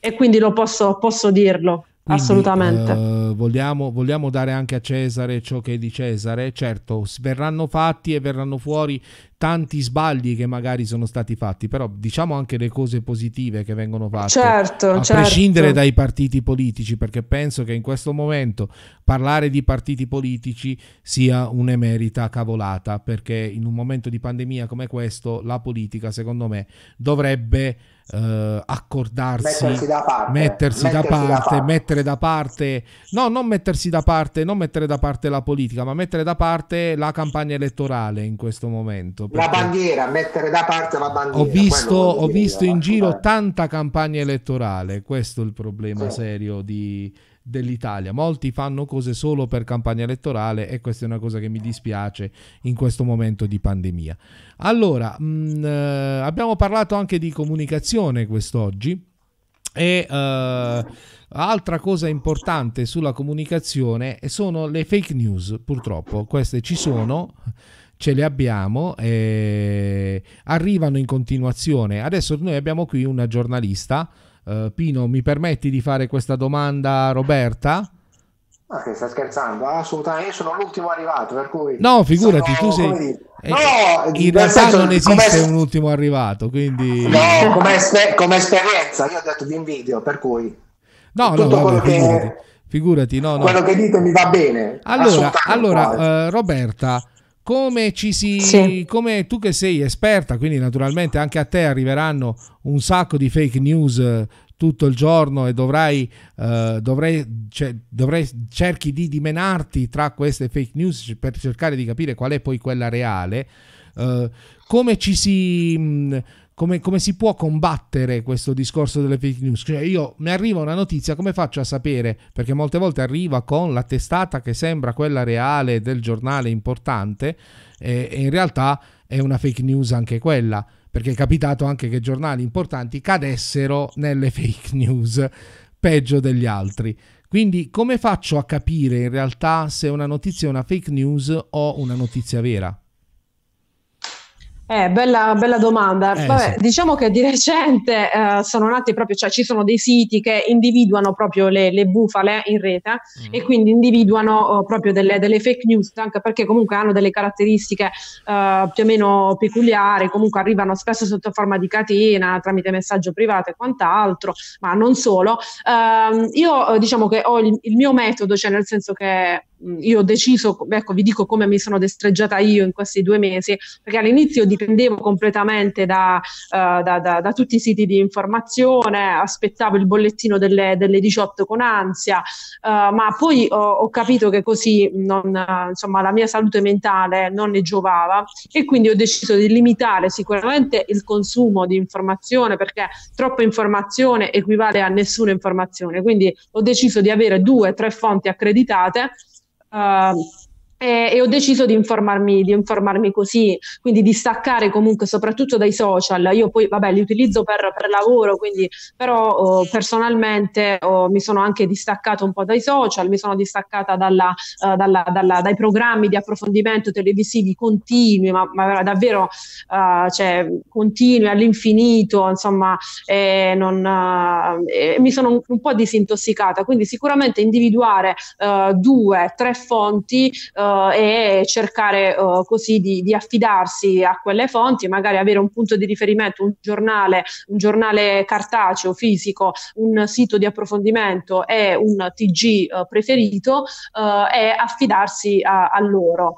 e quindi lo posso, posso dirlo. Quindi, Assolutamente. Eh, vogliamo, vogliamo, dare anche a Cesare ciò che è di Cesare? Certo, verranno fatti e verranno fuori tanti sbagli che magari sono stati fatti, però diciamo anche le cose positive che vengono fatte. Certo, a certo. prescindere dai partiti politici, perché penso che in questo momento parlare di partiti politici sia un'emerita cavolata, perché in un momento di pandemia come questo la politica, secondo me, dovrebbe eh, accordarsi, mettersi da parte, mettersi da parte, da parte. mettere da parte, no, non mettersi da parte, non mettere da parte la politica, ma mettere da parte la campagna elettorale in questo momento. La bandiera, mettere da parte la bandiera. Ho visto, ho visto in giro tanta campagna elettorale, questo è il problema sì. serio di dell'Italia. Molti fanno cose solo per campagna elettorale e questa è una cosa che mi dispiace in questo momento di pandemia. Allora, mh, mm, eh, abbiamo parlato anche di comunicazione quest'oggi. E uh, altra cosa importante sulla comunicazione sono le fake news, purtroppo queste ci sono, ce le abbiamo, e arrivano in continuazione. Adesso noi abbiamo qui una giornalista Uh, Pino, mi permetti di fare questa domanda a Roberta? Ma che sta scherzando? Ah, assolutamente, io sono l'ultimo arrivato, per cui... No, figurati, sono, tu sei... Eh, no, in realtà senso, non esiste un ultimo arrivato, quindi... No, come, esper- come, esperienza, io ho detto di invidio, per cui... No, no, no, vabbè, figurati, figurati no, no. Quello che dite mi va bene. Allora, allora uh, Roberta, come ci si sì. come tu che sei esperta quindi naturalmente anche a te arriveranno un sacco di fake news eh, tutto il giorno e dovrai, eh, dovrai, cioè, dovrai cerchi di dimenarti tra queste fake news per cercare di capire qual è poi quella reale eh, come ci si mh, come, come, si può combattere questo discorso delle fake news? Cioè io mi arriva una notizia, come faccio a sapere? Perché molte volte arriva con la testata che sembra quella reale del giornale importante e, e in realtà è una fake news anche quella perché è capitato anche che giornali importanti cadessero nelle fake news peggio degli altri. Quindi come faccio a capire in realtà se una notizia è una fake news o una notizia vera? Eh, bella, bella domanda. Eh, Vabbè, sì. Diciamo che di recente eh, sono nati proprio, cioè ci sono dei siti che individuano proprio le, le bufale in rete mm. e quindi individuano oh, proprio delle, delle, fake news, anche perché comunque hanno delle caratteristiche eh, più o meno peculiari, comunque arrivano spesso sotto forma di catena, tramite messaggio privato e quant'altro, ma non solo. Ehm, io diciamo che ho il, il mio metodo, cioè nel senso che Mm, io ho deciso, ecco vi dico come mi sono destreggiata io in questi due mesi, perché all'inizio dipendevo completamente da, uh, da, da, da tutti i siti di informazione, aspettavo il bollettino delle, delle 18 con ansia, uh, ma poi ho, ho, capito che così non, uh, insomma, la mia salute mentale non ne giovava e quindi ho deciso di limitare sicuramente il consumo di informazione perché troppa informazione equivale a nessuna informazione, quindi ho deciso di avere due o tre fonti accreditate um, E, eh, e ho deciso di informarmi, di informarmi, così, quindi di staccare comunque soprattutto dai social. Io poi, vabbè, li utilizzo per, per lavoro, quindi, però oh, personalmente oh, mi sono anche distaccato un po' dai social, mi sono distaccata dalla, uh, dalla, dalla, dai programmi di approfondimento televisivi continui, ma, ma davvero uh, cioè, continui all'infinito, insomma, eh, non, uh, eh, mi sono un, un, po' disintossicata. Quindi sicuramente individuare due, tre fonti. Uh, eh, e cercare eh, così di, di, affidarsi a quelle fonti, magari avere un punto di riferimento, un giornale, un giornale cartaceo, fisico, un sito di approfondimento e un TG eh, preferito e affidarsi a, a loro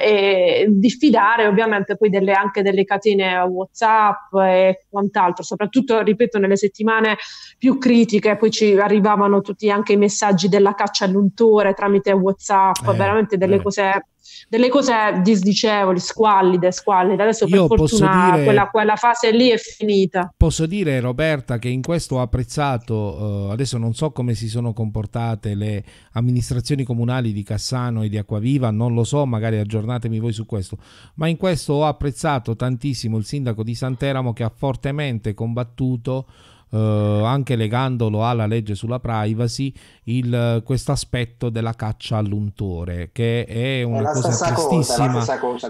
e diffidare ovviamente poi delle, anche delle catene WhatsApp e quant'altro, soprattutto ripeto nelle settimane più critiche, poi ci arrivavano tutti anche i messaggi della caccia all'untore tramite WhatsApp, eh. veramente veramente delle eh. cose delle cose disdicevoli, squallide, squallide. Adesso per fortuna dire, quella, quella, fase lì è finita. Posso dire, Roberta, che in questo ho apprezzato, uh, adesso non so come si sono comportate le amministrazioni comunali di Cassano e di Acquaviva, non lo so, magari aggiornatemi voi su questo, ma in questo ho apprezzato tantissimo il sindaco di Santeramo che ha fortemente combattuto eh, anche legandolo alla legge sulla privacy, questo aspetto della caccia all'untore, che è una è cosa tristissima,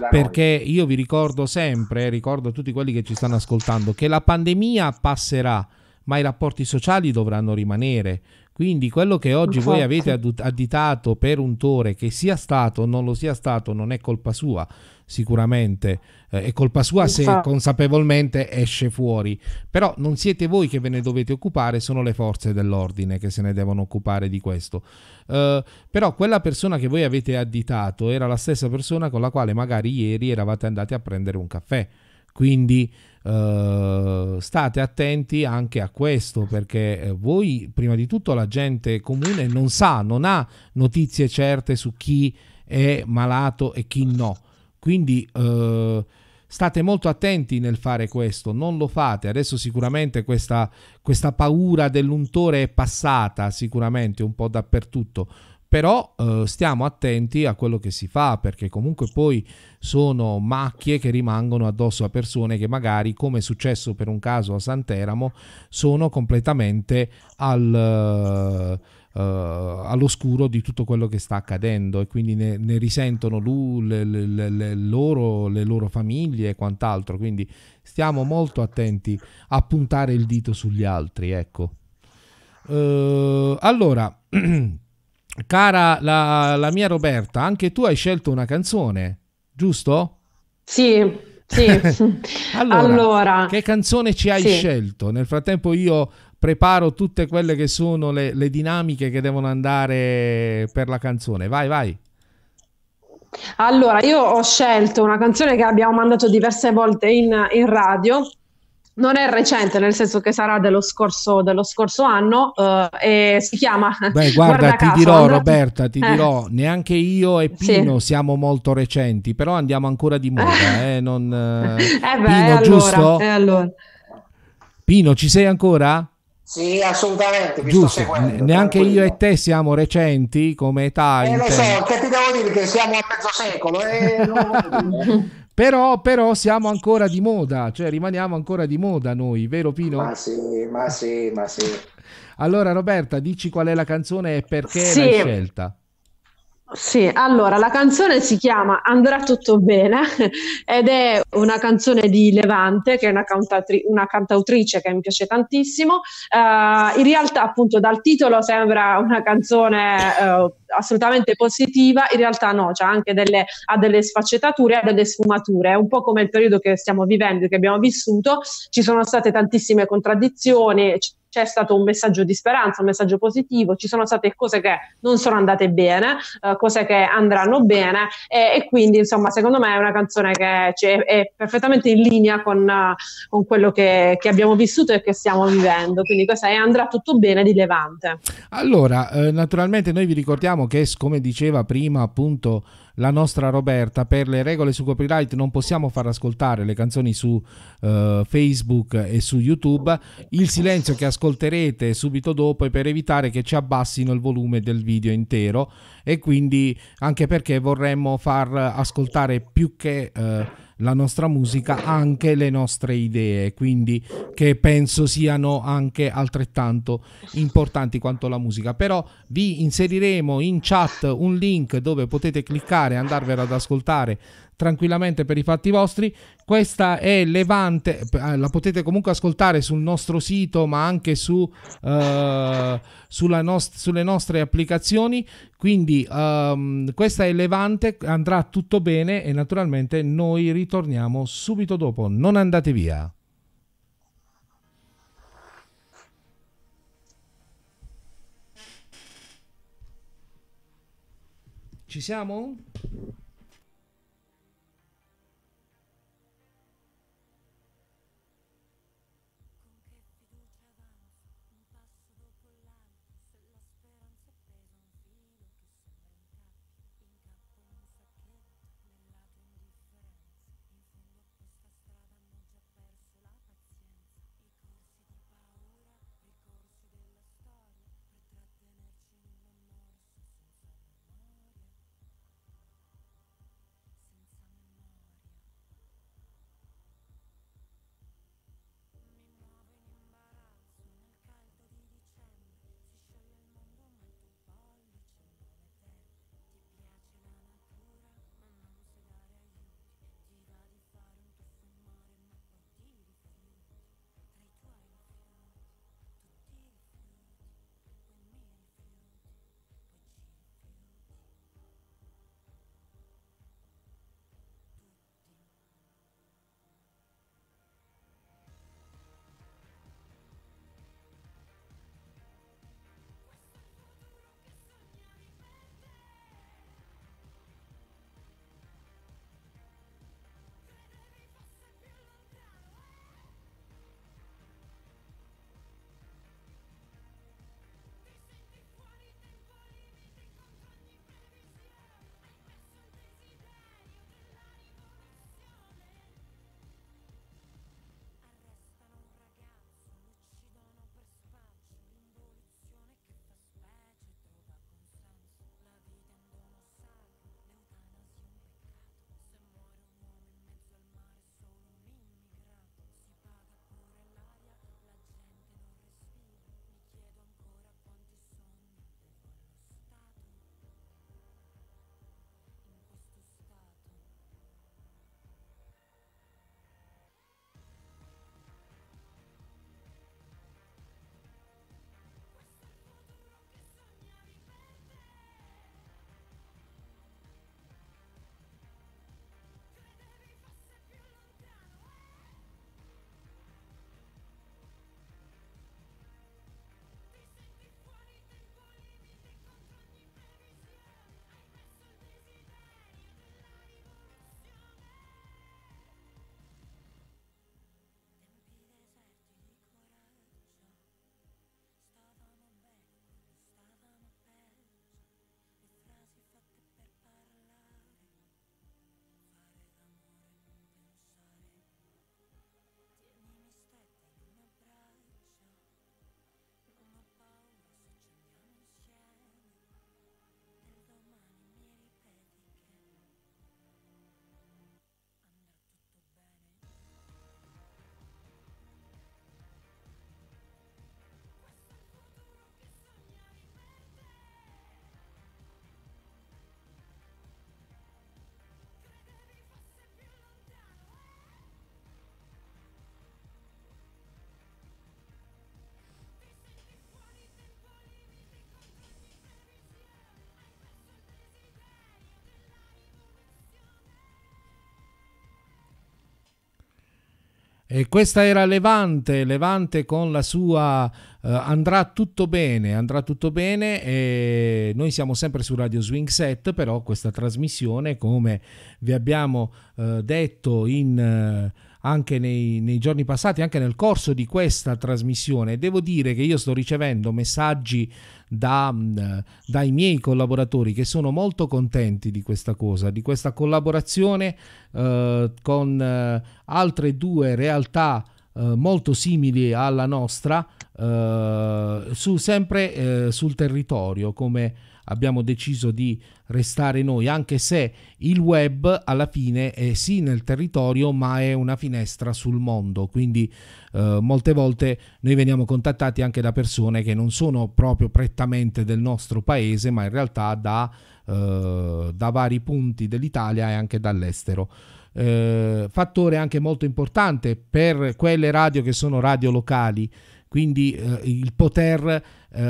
perché noi. io vi ricordo sempre, ricordo a tutti quelli che ci stanno ascoltando, che la pandemia passerà, ma i rapporti sociali dovranno rimanere. Quindi quello che oggi voi avete additato per untore, che sia stato o non lo sia stato, non è colpa sua sicuramente eh, è colpa sua se consapevolmente esce fuori, però non siete voi che ve ne dovete occupare, sono le forze dell'ordine che se ne devono occupare di questo. Eh, però quella persona che voi avete additato era la stessa persona con la quale magari ieri eravate andati a prendere un caffè. Quindi eh, state attenti anche a questo perché eh, voi, prima di tutto, la gente comune non sa, non ha notizie certe su chi è malato e chi no. Quindi eh, state molto attenti nel fare questo, non lo fate. Adesso sicuramente questa, questa paura dell'untore è passata, sicuramente un po' dappertutto, però eh, stiamo attenti a quello che si fa perché comunque poi sono macchie che rimangono addosso a persone che magari come è successo per un caso a Santeramo sono completamente al, eh, eh, all'oscuro di tutto quello che sta accadendo e quindi ne, ne risentono lui, le, le, le, loro, le loro famiglie e quant'altro. Quindi stiamo molto attenti a puntare il dito sugli altri, ecco. Uh, allora, cara la, la, mia Roberta, anche tu hai scelto una canzone, giusto? Sì. sì. allora, allora, che canzone ci hai sì. scelto? Nel frattempo io preparo tutte quelle che sono le, le dinamiche che devono andare per la canzone. Vai, vai. Allora, io ho scelto una canzone che abbiamo mandato diverse volte in, in radio. Non è recente, nel senso che sarà dello scorso, dello scorso anno uh, e si chiama... Beh, guarda, guarda ti caso, dirò andrà... Eh. Roberta, ti eh. dirò, neanche io e Pino sì. siamo molto recenti, però andiamo ancora di moda, eh? Non, eh. eh beh, Pino, allora, giusto? Allora. Pino, ci sei ancora? Sì, assolutamente. Mi Giusto, seguendo, neanche io e te siamo recenti come età. Eh, lo so, che ti devo dire che siamo a mezzo secolo. Eh, però, però, siamo ancora di moda, cioè rimaniamo ancora di moda noi, vero Pino? Ma sì, ma sì, ma sì. Allora Roberta, dici qual è la canzone e perché sì. l'hai scelta? Sì, allora la canzone si chiama Andrà tutto bene ed è una canzone di Levante che è una, cantatri- una cantautrice che mi piace tantissimo. Uh, in realtà appunto dal titolo sembra una canzone uh, assolutamente positiva, in realtà no, cioè anche delle, ha delle sfaccettature, ha delle sfumature, è un po' come il periodo che stiamo vivendo, che abbiamo vissuto, ci sono state tantissime contraddizioni, c'è stato un messaggio di speranza, un messaggio positivo, ci sono state cose che non sono andate bene, eh, cose che andranno bene e, e, quindi insomma secondo me è una canzone che cioè, è perfettamente in linea con, eh, con quello che, che, abbiamo vissuto e che stiamo vivendo, quindi questa è Andrà tutto bene di Levante. Allora, eh, naturalmente noi vi ricordiamo che come diceva prima appunto la nostra Roberta, per le regole su copyright non possiamo far ascoltare le canzoni su uh, Facebook e su YouTube, il silenzio che ascolterete subito dopo è per evitare che ci abbassino il volume del video intero e quindi anche perché vorremmo far ascoltare più che... Uh, la nostra musica, anche le nostre idee, quindi che penso siano anche altrettanto importanti quanto la musica. Però vi inseriremo in chat un link dove potete cliccare e andarvelo ad ascoltare tranquillamente per i fatti vostri. Questa è Levante, eh, eh, la potete comunque ascoltare sul nostro sito, ma anche su, eh, nost sulle nostre applicazioni. Quindi ehm, questa è Levante, andrà tutto bene e naturalmente noi ritorniamo subito dopo. Non andate via. Ci siamo? E questa era Levante, Levante con la sua uh, andrà tutto bene, andrà tutto bene e noi siamo sempre su Radio Swing Set, però questa trasmissione come vi abbiamo uh, detto in uh, anche nei, nei giorni passati, anche nel corso di questa trasmissione. Devo dire che io sto ricevendo messaggi da, mm, dai miei collaboratori che sono molto contenti di questa cosa, di questa collaborazione eh, con eh, altre due realtà eh, molto simili alla nostra, eh, su, sempre eh, sul territorio come abbiamo deciso di restare noi, anche se il web alla fine è sì nel territorio, ma è una finestra sul mondo, quindi eh, molte volte noi veniamo contattati anche da persone che non sono proprio prettamente del nostro paese, ma in realtà da, eh, da vari punti dell'Italia e anche dall'estero. Eh, fattore anche molto importante per quelle radio che sono radio locali quindi eh, il poter eh,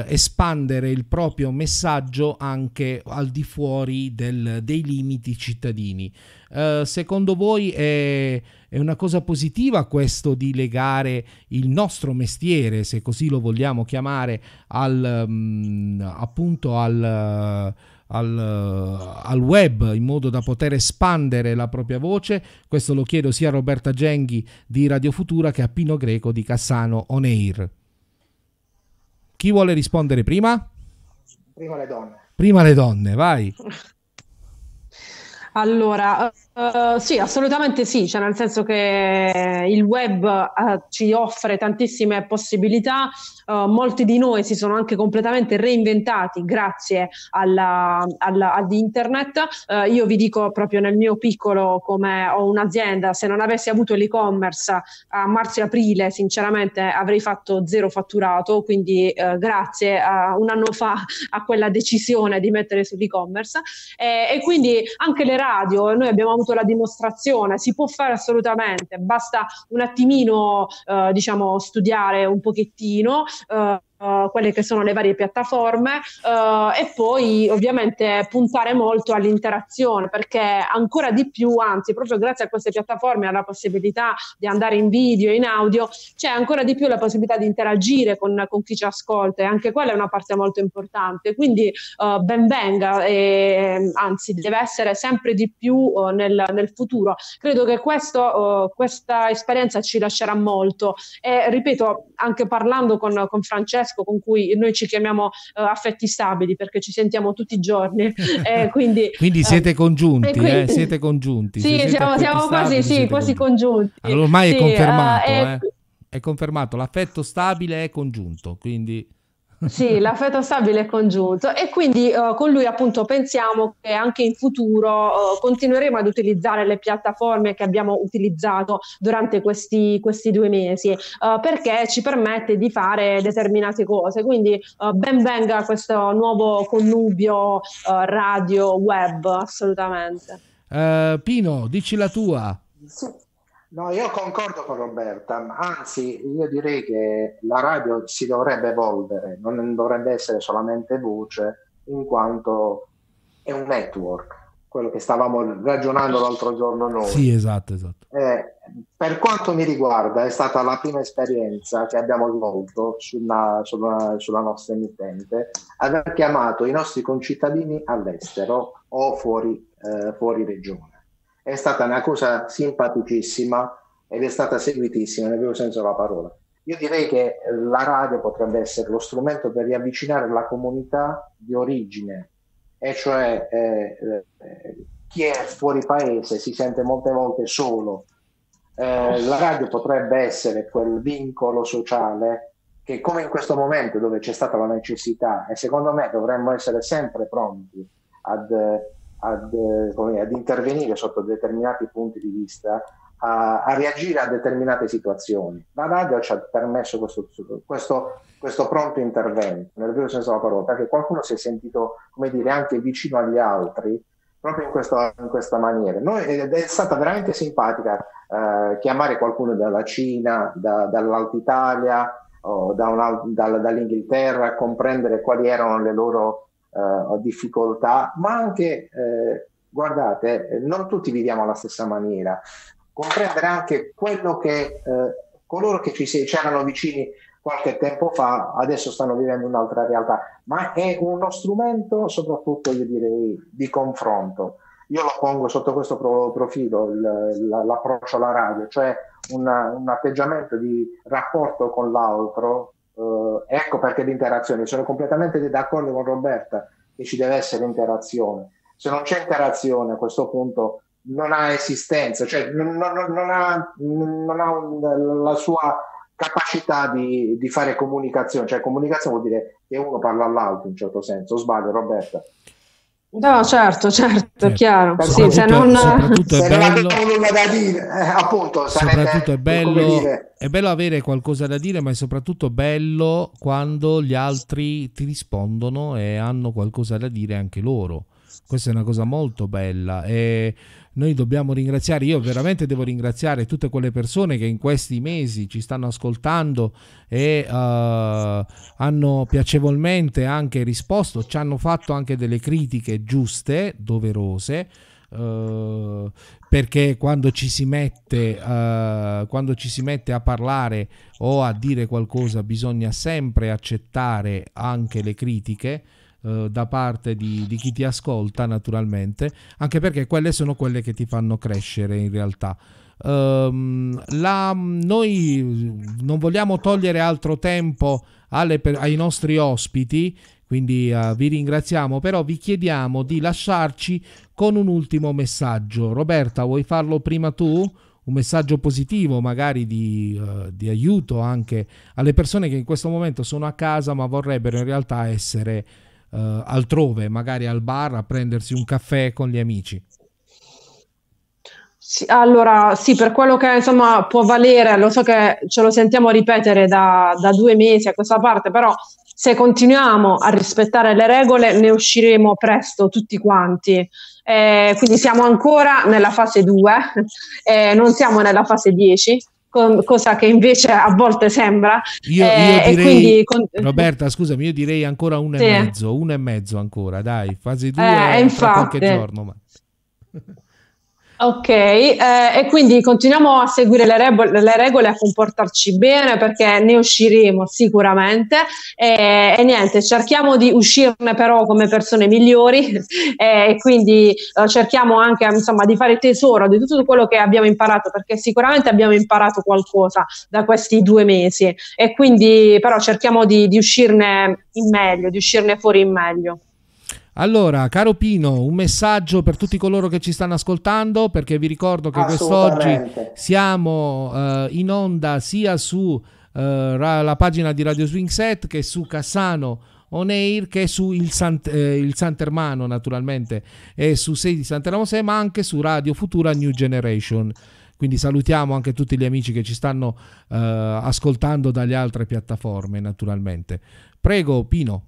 espandere il proprio messaggio anche al di fuori del, dei limiti cittadini. Eh, secondo voi è, è, una cosa positiva questo di legare il nostro mestiere, se così lo vogliamo chiamare, al, mh, mm, appunto al... Uh, al, al, web in modo da poter espandere la propria voce. Questo lo chiedo sia a Roberta Genghi di Radio Futura che a Pino Greco di Cassano Oneir. Chi vuole rispondere prima? Prima le donne. Prima le donne, vai. allora, eh, sì, assolutamente sì, cioè, nel senso che il web uh, ci offre tantissime possibilità, uh, molti di noi si sono anche completamente reinventati grazie alla, alla, ad internet. io vi dico proprio nel mio piccolo come ho un'azienda, se non avessi avuto l'e-commerce a marzo e aprile sinceramente avrei fatto zero fatturato, quindi grazie a, un anno fa a quella decisione di mettere sull'e-commerce e, e quindi anche le radio, noi abbiamo avuto avuto la dimostrazione, si può fare assolutamente, basta un attimino eh, diciamo studiare un pochettino. Eh, uh, quelle che sono le varie piattaforme uh, e poi ovviamente puntare molto all'interazione perché ancora di più, anzi proprio grazie a queste piattaforme alla possibilità di andare in video, in audio, c'è ancora di più la possibilità di interagire con, con chi ci ascolta e anche quella è una parte molto importante. Quindi uh, ben venga, e, anzi deve essere sempre di più uh, nel, nel, futuro. Credo che questo, uh, questa esperienza ci lascerà molto e ripeto, anche parlando con, con Francesco, tedesco con cui noi ci chiamiamo uh, affetti stabili perché ci sentiamo tutti i giorni. eh, quindi, quindi, siete congiunti, quindi, eh, siete congiunti. Eh, sì, siete siamo, siamo quasi, sì, quasi congiunti. Allora, ormai sì, è confermato. Uh, eh, è... è confermato, l'affetto stabile è congiunto, quindi... Sì, l'affetto stabile è congiunto e quindi uh, con lui appunto pensiamo che anche in futuro uh, continueremo ad utilizzare le piattaforme che abbiamo utilizzato durante questi, questi due mesi uh, perché ci permette di fare determinate cose. Quindi ben venga questo nuovo connubio radio-web, assolutamente. Pino, dici la tua. Sì. No, io concordo con Roberta, anzi io direi che la radio si dovrebbe evolvere, non dovrebbe essere solamente voce, in quanto è un network, quello che stavamo ragionando l'altro giorno noi. Sì, esatto, esatto. Eh, per quanto mi riguarda è stata la prima esperienza che abbiamo svolto sulla, sulla, sulla nostra emittente, aver chiamato i nostri concittadini all'estero o fuori, eh, fuori regione è stata una cosa simpaticissima ed è stata seguitissima nel vero senso della parola. Io direi che la radio potrebbe essere lo strumento per riavvicinare la comunità di origine, e cioè eh, eh, chi è fuori paese si sente molte volte solo. Eh, la radio potrebbe essere quel vincolo sociale che come in questo momento dove c'è stata la necessità e secondo me dovremmo essere sempre pronti ad eh, ad, eh, dire, ad intervenire sotto determinati punti di vista, a, a, reagire a determinate situazioni. La radio ci ha permesso questo, questo, questo pronto intervento, nel vero senso della parola, perché qualcuno si è sentito, come dire, anche vicino agli altri proprio in questa, in questa maniera. Noi, ed è stata veramente simpatica eh, chiamare qualcuno dalla Cina, da, dall'Alta Italia, da dall'Inghilterra, comprendere quali erano le loro eh, difficoltà, ma anche, eh, guardate, non tutti viviamo alla stessa maniera, comprendere anche quello che eh, coloro che ci si, c'erano vicini qualche tempo fa, adesso stanno vivendo un'altra realtà, ma è uno strumento soprattutto, io direi, di confronto. Io lo pongo sotto questo profilo, l'approccio alla radio, cioè una, un atteggiamento di rapporto con l'altro Uh, ecco perché l'interazione, sono completamente d'accordo con Roberta che ci deve essere interazione. Se non c'è interazione a questo punto non ha esistenza, cioè non, non, non ha, non ha un, la sua capacità di, di, fare comunicazione, cioè comunicazione vuol dire che uno parla all'altro in un certo senso, sbaglio Roberta? No, certo, certo, eh, chiaro. Sì, se non... Soprattutto se è bello, nulla da dire, eh, appunto, soprattutto è bello, è bello avere qualcosa da dire, ma è soprattutto bello quando gli altri ti rispondono e hanno qualcosa da dire anche loro. Questa è una cosa molto bella. E noi dobbiamo ringraziare, io veramente devo ringraziare tutte quelle persone che in questi mesi ci stanno ascoltando e uh, hanno piacevolmente anche risposto, ci hanno fatto anche delle critiche giuste, doverose. Uh, perché quando ci, si mette, uh, quando ci si mette a parlare o a dire qualcosa bisogna sempre accettare anche le critiche eh, da parte di, di, chi ti ascolta naturalmente, anche perché quelle sono quelle che ti fanno crescere in realtà. Um, la, noi non vogliamo togliere altro tempo alle, ai nostri ospiti, quindi uh, vi ringraziamo, però vi chiediamo di lasciarci con un ultimo messaggio. Roberta, vuoi farlo prima tu? un messaggio positivo, magari di, uh, di, aiuto anche alle persone che in questo momento sono a casa ma vorrebbero in realtà essere eh, altrove, magari al bar, a prendersi un caffè con gli amici. Sì, allora, sì, per quello che insomma può valere, lo so che ce lo sentiamo ripetere da, da due mesi a questa parte, però se continuiamo a rispettare le regole ne usciremo presto tutti quanti. Eh, quindi siamo ancora nella fase 2, eh, non siamo nella fase 10, con, cosa che invece a volte sembra. Io, eh, io direi, con... Roberta, scusami, io direi ancora uno sì. e mezzo, uno e mezzo ancora, dai, fase 2 eh, qualche giorno. Ma... Ok, eh, e quindi continuiamo a seguire le, rebo- le, regole, a comportarci bene perché ne usciremo sicuramente e, eh, e niente, cerchiamo di uscirne però come persone migliori eh, e quindi eh, cerchiamo anche insomma, di fare tesoro di tutto quello che abbiamo imparato perché sicuramente abbiamo imparato qualcosa da questi due mesi e quindi però cerchiamo di, di uscirne in meglio, di uscirne fuori in meglio. Allora, caro Pino, un messaggio per tutti coloro che ci stanno ascoltando, perché vi ricordo che quest'oggi siamo uh, in onda sia su uh, la pagina di Radio Swing Set che su Cassano On Air, che su il, Sant eh, il Sant'Ermano naturalmente e su Sedi Sant'Ermose, ma anche su Radio Futura New Generation. Quindi salutiamo anche tutti gli amici che ci stanno uh, ascoltando dalle altre piattaforme naturalmente. Prego Pino.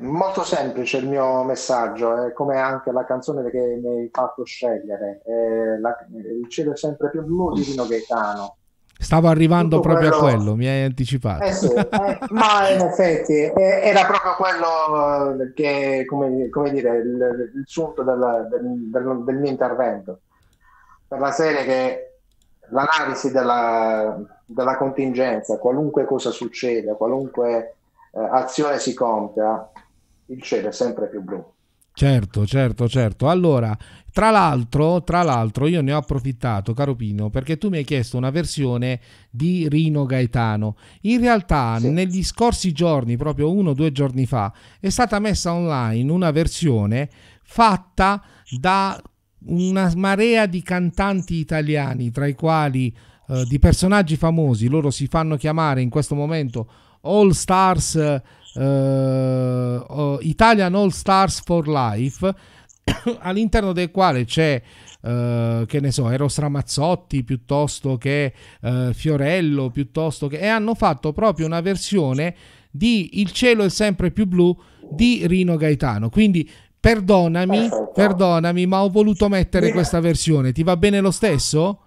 Molto semplice il mio messaggio, eh, come anche la canzone che mi hai fatto scegliere. Eh, la, il cielo è sempre più blu di Rino Gaetano. Stavo arrivando Tutto proprio quello... a quello, mi hai anticipato. Eh sì, eh, ma in effetti eh, era proprio quello eh, che, come, come dire, il, il sunto del, del, del, del mio intervento. Per la serie che l'analisi della, della contingenza, qualunque cosa succeda, qualunque azione si compia, il cielo è sempre più blu. Certo, certo, certo. Allora, tra l'altro, tra l'altro, io ne ho approfittato, caro Pino, perché tu mi hai chiesto una versione di Rino Gaetano. In realtà, sì. negli scorsi giorni, proprio uno o due giorni fa, è stata messa online una versione fatta da una marea di cantanti italiani, tra i quali eh, di personaggi famosi, loro si fanno chiamare in questo momento All Stars eh, uh, Italian All Stars for Life, all'interno del quale c'è Uh, che ne so, Eros Ramazzotti piuttosto che uh, Fiorello, piuttosto che... e hanno fatto proprio una versione di Il cielo è sempre più blu di Rino Gaetano. Quindi perdonami, perdonami, ma ho voluto mettere questa versione. Ti va bene lo stesso?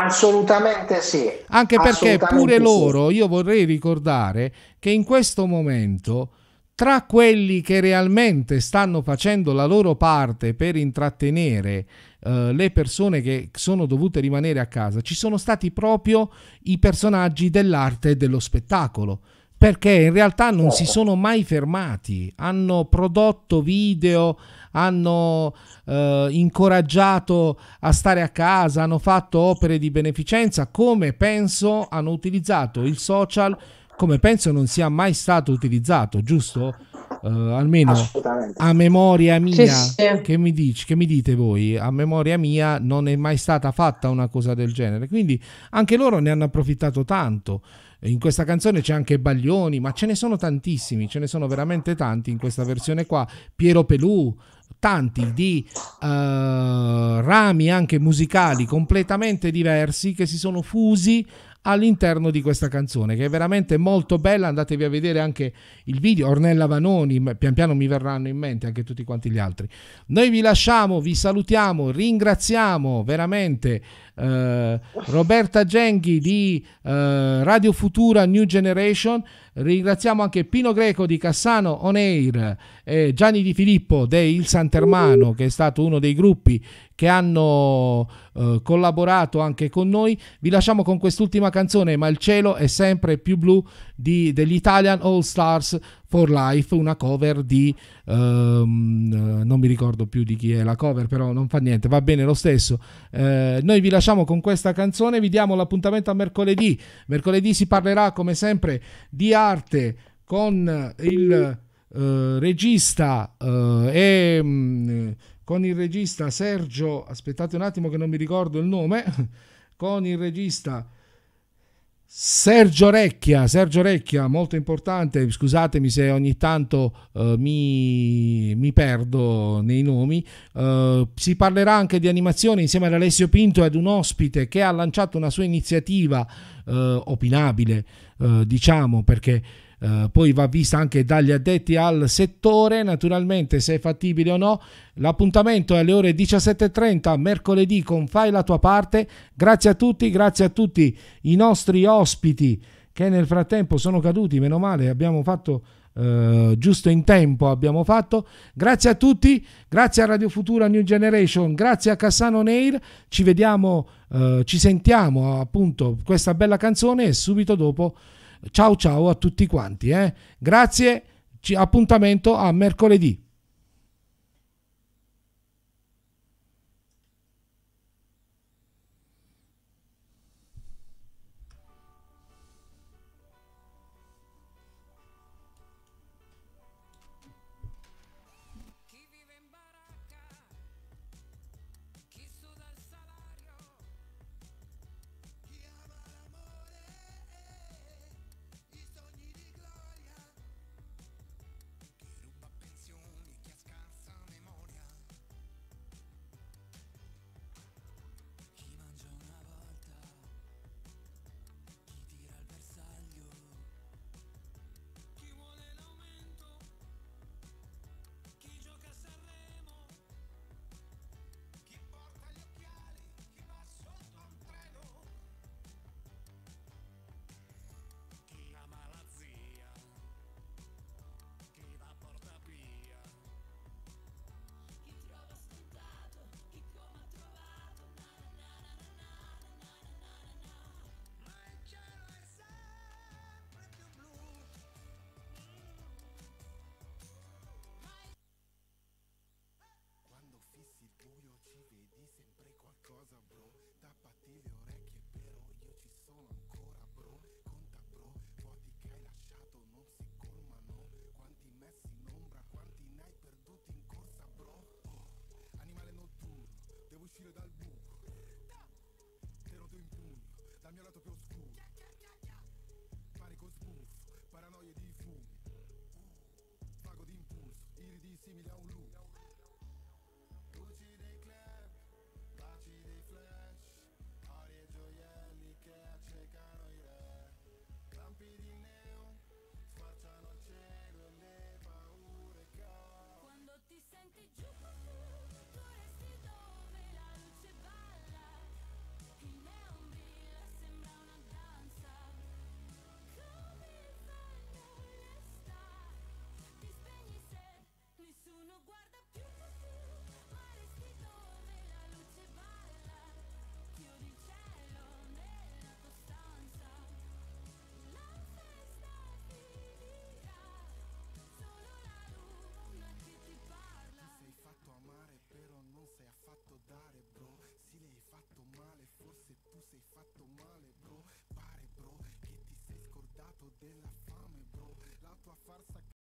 Assolutamente sì. Anche perché pure sì. loro, io vorrei ricordare che in questo momento tra quelli che realmente stanno facendo la loro parte per intrattenere eh, le persone che sono dovute rimanere a casa, ci sono stati proprio i personaggi dell'arte e dello spettacolo perché in realtà non si sono mai fermati, hanno prodotto video, hanno eh, incoraggiato a stare a casa, hanno fatto opere di beneficenza, come penso hanno utilizzato il social, come penso non sia mai stato utilizzato, giusto? Eh, almeno a memoria mia, sì, sì. Che, mi dici, che mi dite voi? A memoria mia non è mai stata fatta una cosa del genere, quindi anche loro ne hanno approfittato tanto. In questa canzone c'è anche Baglioni, ma ce ne sono tantissimi, ce ne sono veramente tanti in questa versione qua. Piero Pelù, tanti di uh, rami anche musicali completamente diversi che si sono fusi all'interno di questa canzone che è veramente molto bella andatevi a vedere anche il video Ornella Vanoni pian piano mi verranno in mente anche tutti quanti gli altri noi vi lasciamo vi salutiamo ringraziamo veramente eh, Roberta Genghi di eh, Radio Futura New Generation Ringraziamo anche Pino Greco di Cassano Oneir, e Gianni Di Filippo di Il Santermano, che è stato uno dei gruppi che hanno eh, collaborato anche con noi. Vi lasciamo con quest'ultima canzone, Ma il cielo è sempre più blu di, degli Italian All Stars for Life, una cover di um, non mi ricordo più di chi è la cover, però non fa niente, va bene lo stesso. Eh, noi vi lasciamo con questa canzone, vi diamo l'appuntamento a mercoledì. Mercoledì si parlerà come sempre di arte con il eh, regista eh, e mh, mm, con il regista Sergio, aspettate un attimo che non mi ricordo il nome, con il regista Sergio Recchia, Sergio Recchia, molto importante, scusatemi se ogni tanto eh, mi, mi, perdo nei nomi, eh, si parlerà anche di animazione insieme ad Alessio Pinto e ad un ospite che ha lanciato una sua iniziativa eh, opinabile, eh, diciamo, perché eh, poi va vista anche dagli addetti al settore, naturalmente se è fattibile o no. L'appuntamento è alle ore 17.30 mercoledì con Fai la tua parte. Grazie a tutti, grazie a tutti i nostri ospiti che nel frattempo sono caduti, meno male, abbiamo fatto eh, giusto in tempo, abbiamo fatto. Grazie a tutti, grazie a Radio Futura New Generation, grazie a Cassano Neir, ci vediamo, eh, ci sentiamo appunto questa bella canzone e subito dopo Ciao ciao a tutti quanti, eh? grazie, appuntamento a mercoledì.